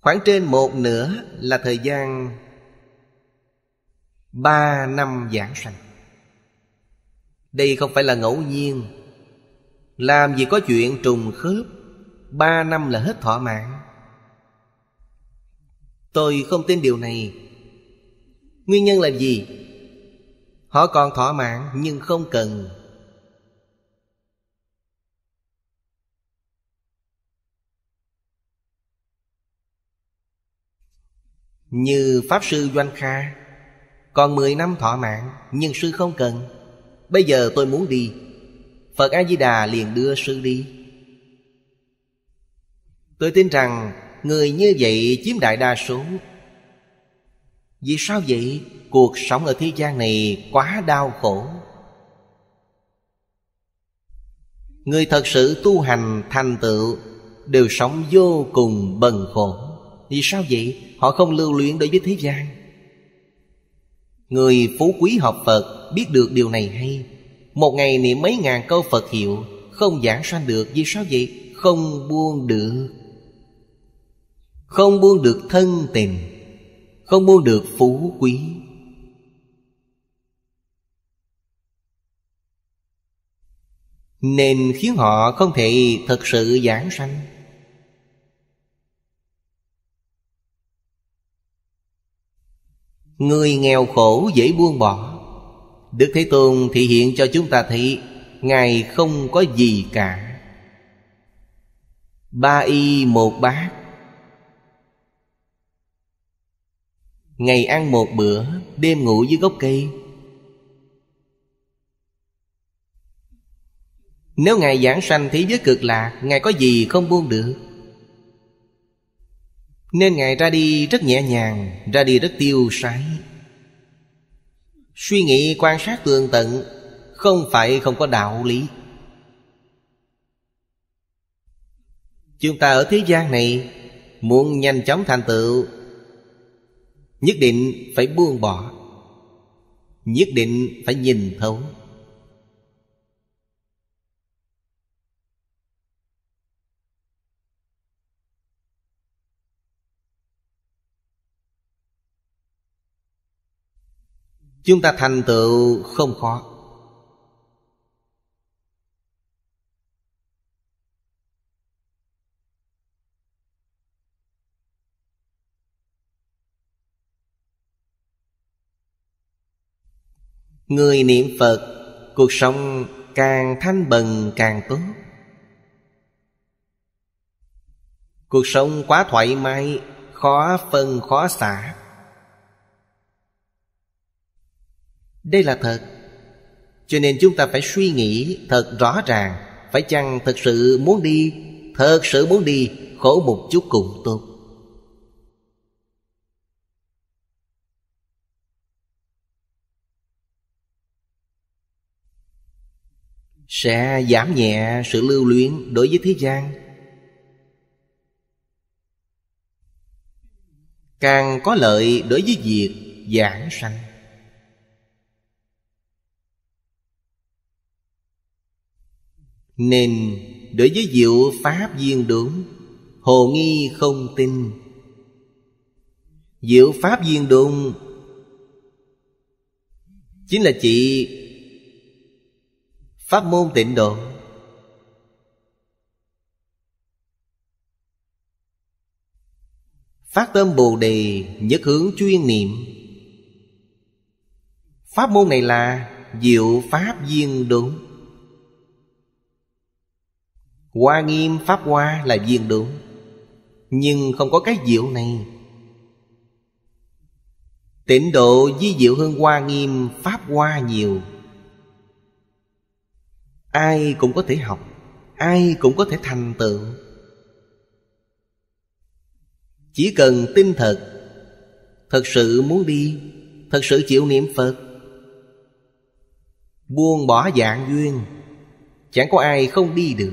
khoảng trên một nửa là thời gian ba năm giảng sanh đây không phải là ngẫu nhiên Làm gì có chuyện trùng khớp Ba năm là hết thỏa mãn. Tôi không tin điều này Nguyên nhân là gì? Họ còn thỏa mãn nhưng không cần Như Pháp Sư Doanh Kha Còn 10 năm thỏa mãn nhưng sư không cần Bây giờ tôi muốn đi Phật A-di-đà liền đưa sư đi Tôi tin rằng Người như vậy chiếm đại đa số Vì sao vậy? Cuộc sống ở thế gian này quá đau khổ Người thật sự tu hành thành tựu Đều sống vô cùng bần khổ Vì sao vậy? Họ không lưu luyện đối với thế gian Người phú quý học Phật biết được điều này hay Một ngày niệm mấy ngàn câu Phật hiệu Không giảng sanh được Vì sao vậy? Không buông được Không buông được thân tình Không buông được phú quý Nên khiến họ không thể thật sự giảng sanh Người nghèo khổ dễ buông bỏ Đức Thế Tôn thị hiện cho chúng ta thấy Ngài không có gì cả Ba y một bát Ngày ăn một bữa Đêm ngủ dưới gốc cây Nếu Ngài giảng sanh thế giới cực lạc Ngài có gì không buông được Nên Ngài ra đi rất nhẹ nhàng Ra đi rất tiêu sái Suy nghĩ quan sát tường tận Không phải không có đạo lý Chúng ta ở thế gian này Muốn nhanh chóng thành tựu Nhất định phải buông bỏ Nhất định phải nhìn thấu Chúng ta thành tựu không khó Người niệm Phật Cuộc sống càng thanh bần càng tốt Cuộc sống quá thoải mái Khó phân khó xả đây là thật cho nên chúng ta phải suy nghĩ thật rõ ràng phải chăng thật sự muốn đi thật sự muốn đi khổ một chút cùng tốt sẽ giảm nhẹ sự lưu luyến đối với thế gian càng có lợi đối với việc giảng sanh Nên đối với diệu pháp viên đốn Hồ nghi không tin Diệu pháp viên đốn Chính là chị Pháp môn tịnh độ Phát tâm Bồ Đề nhất hướng chuyên niệm Pháp môn này là diệu pháp viên đúng Hoa nghiêm pháp hoa là viên đúng Nhưng không có cái diệu này Tịnh độ di diệu hơn hoa nghiêm pháp hoa nhiều Ai cũng có thể học Ai cũng có thể thành tựu Chỉ cần tin thật Thật sự muốn đi Thật sự chịu niệm Phật Buông bỏ dạng duyên Chẳng có ai không đi được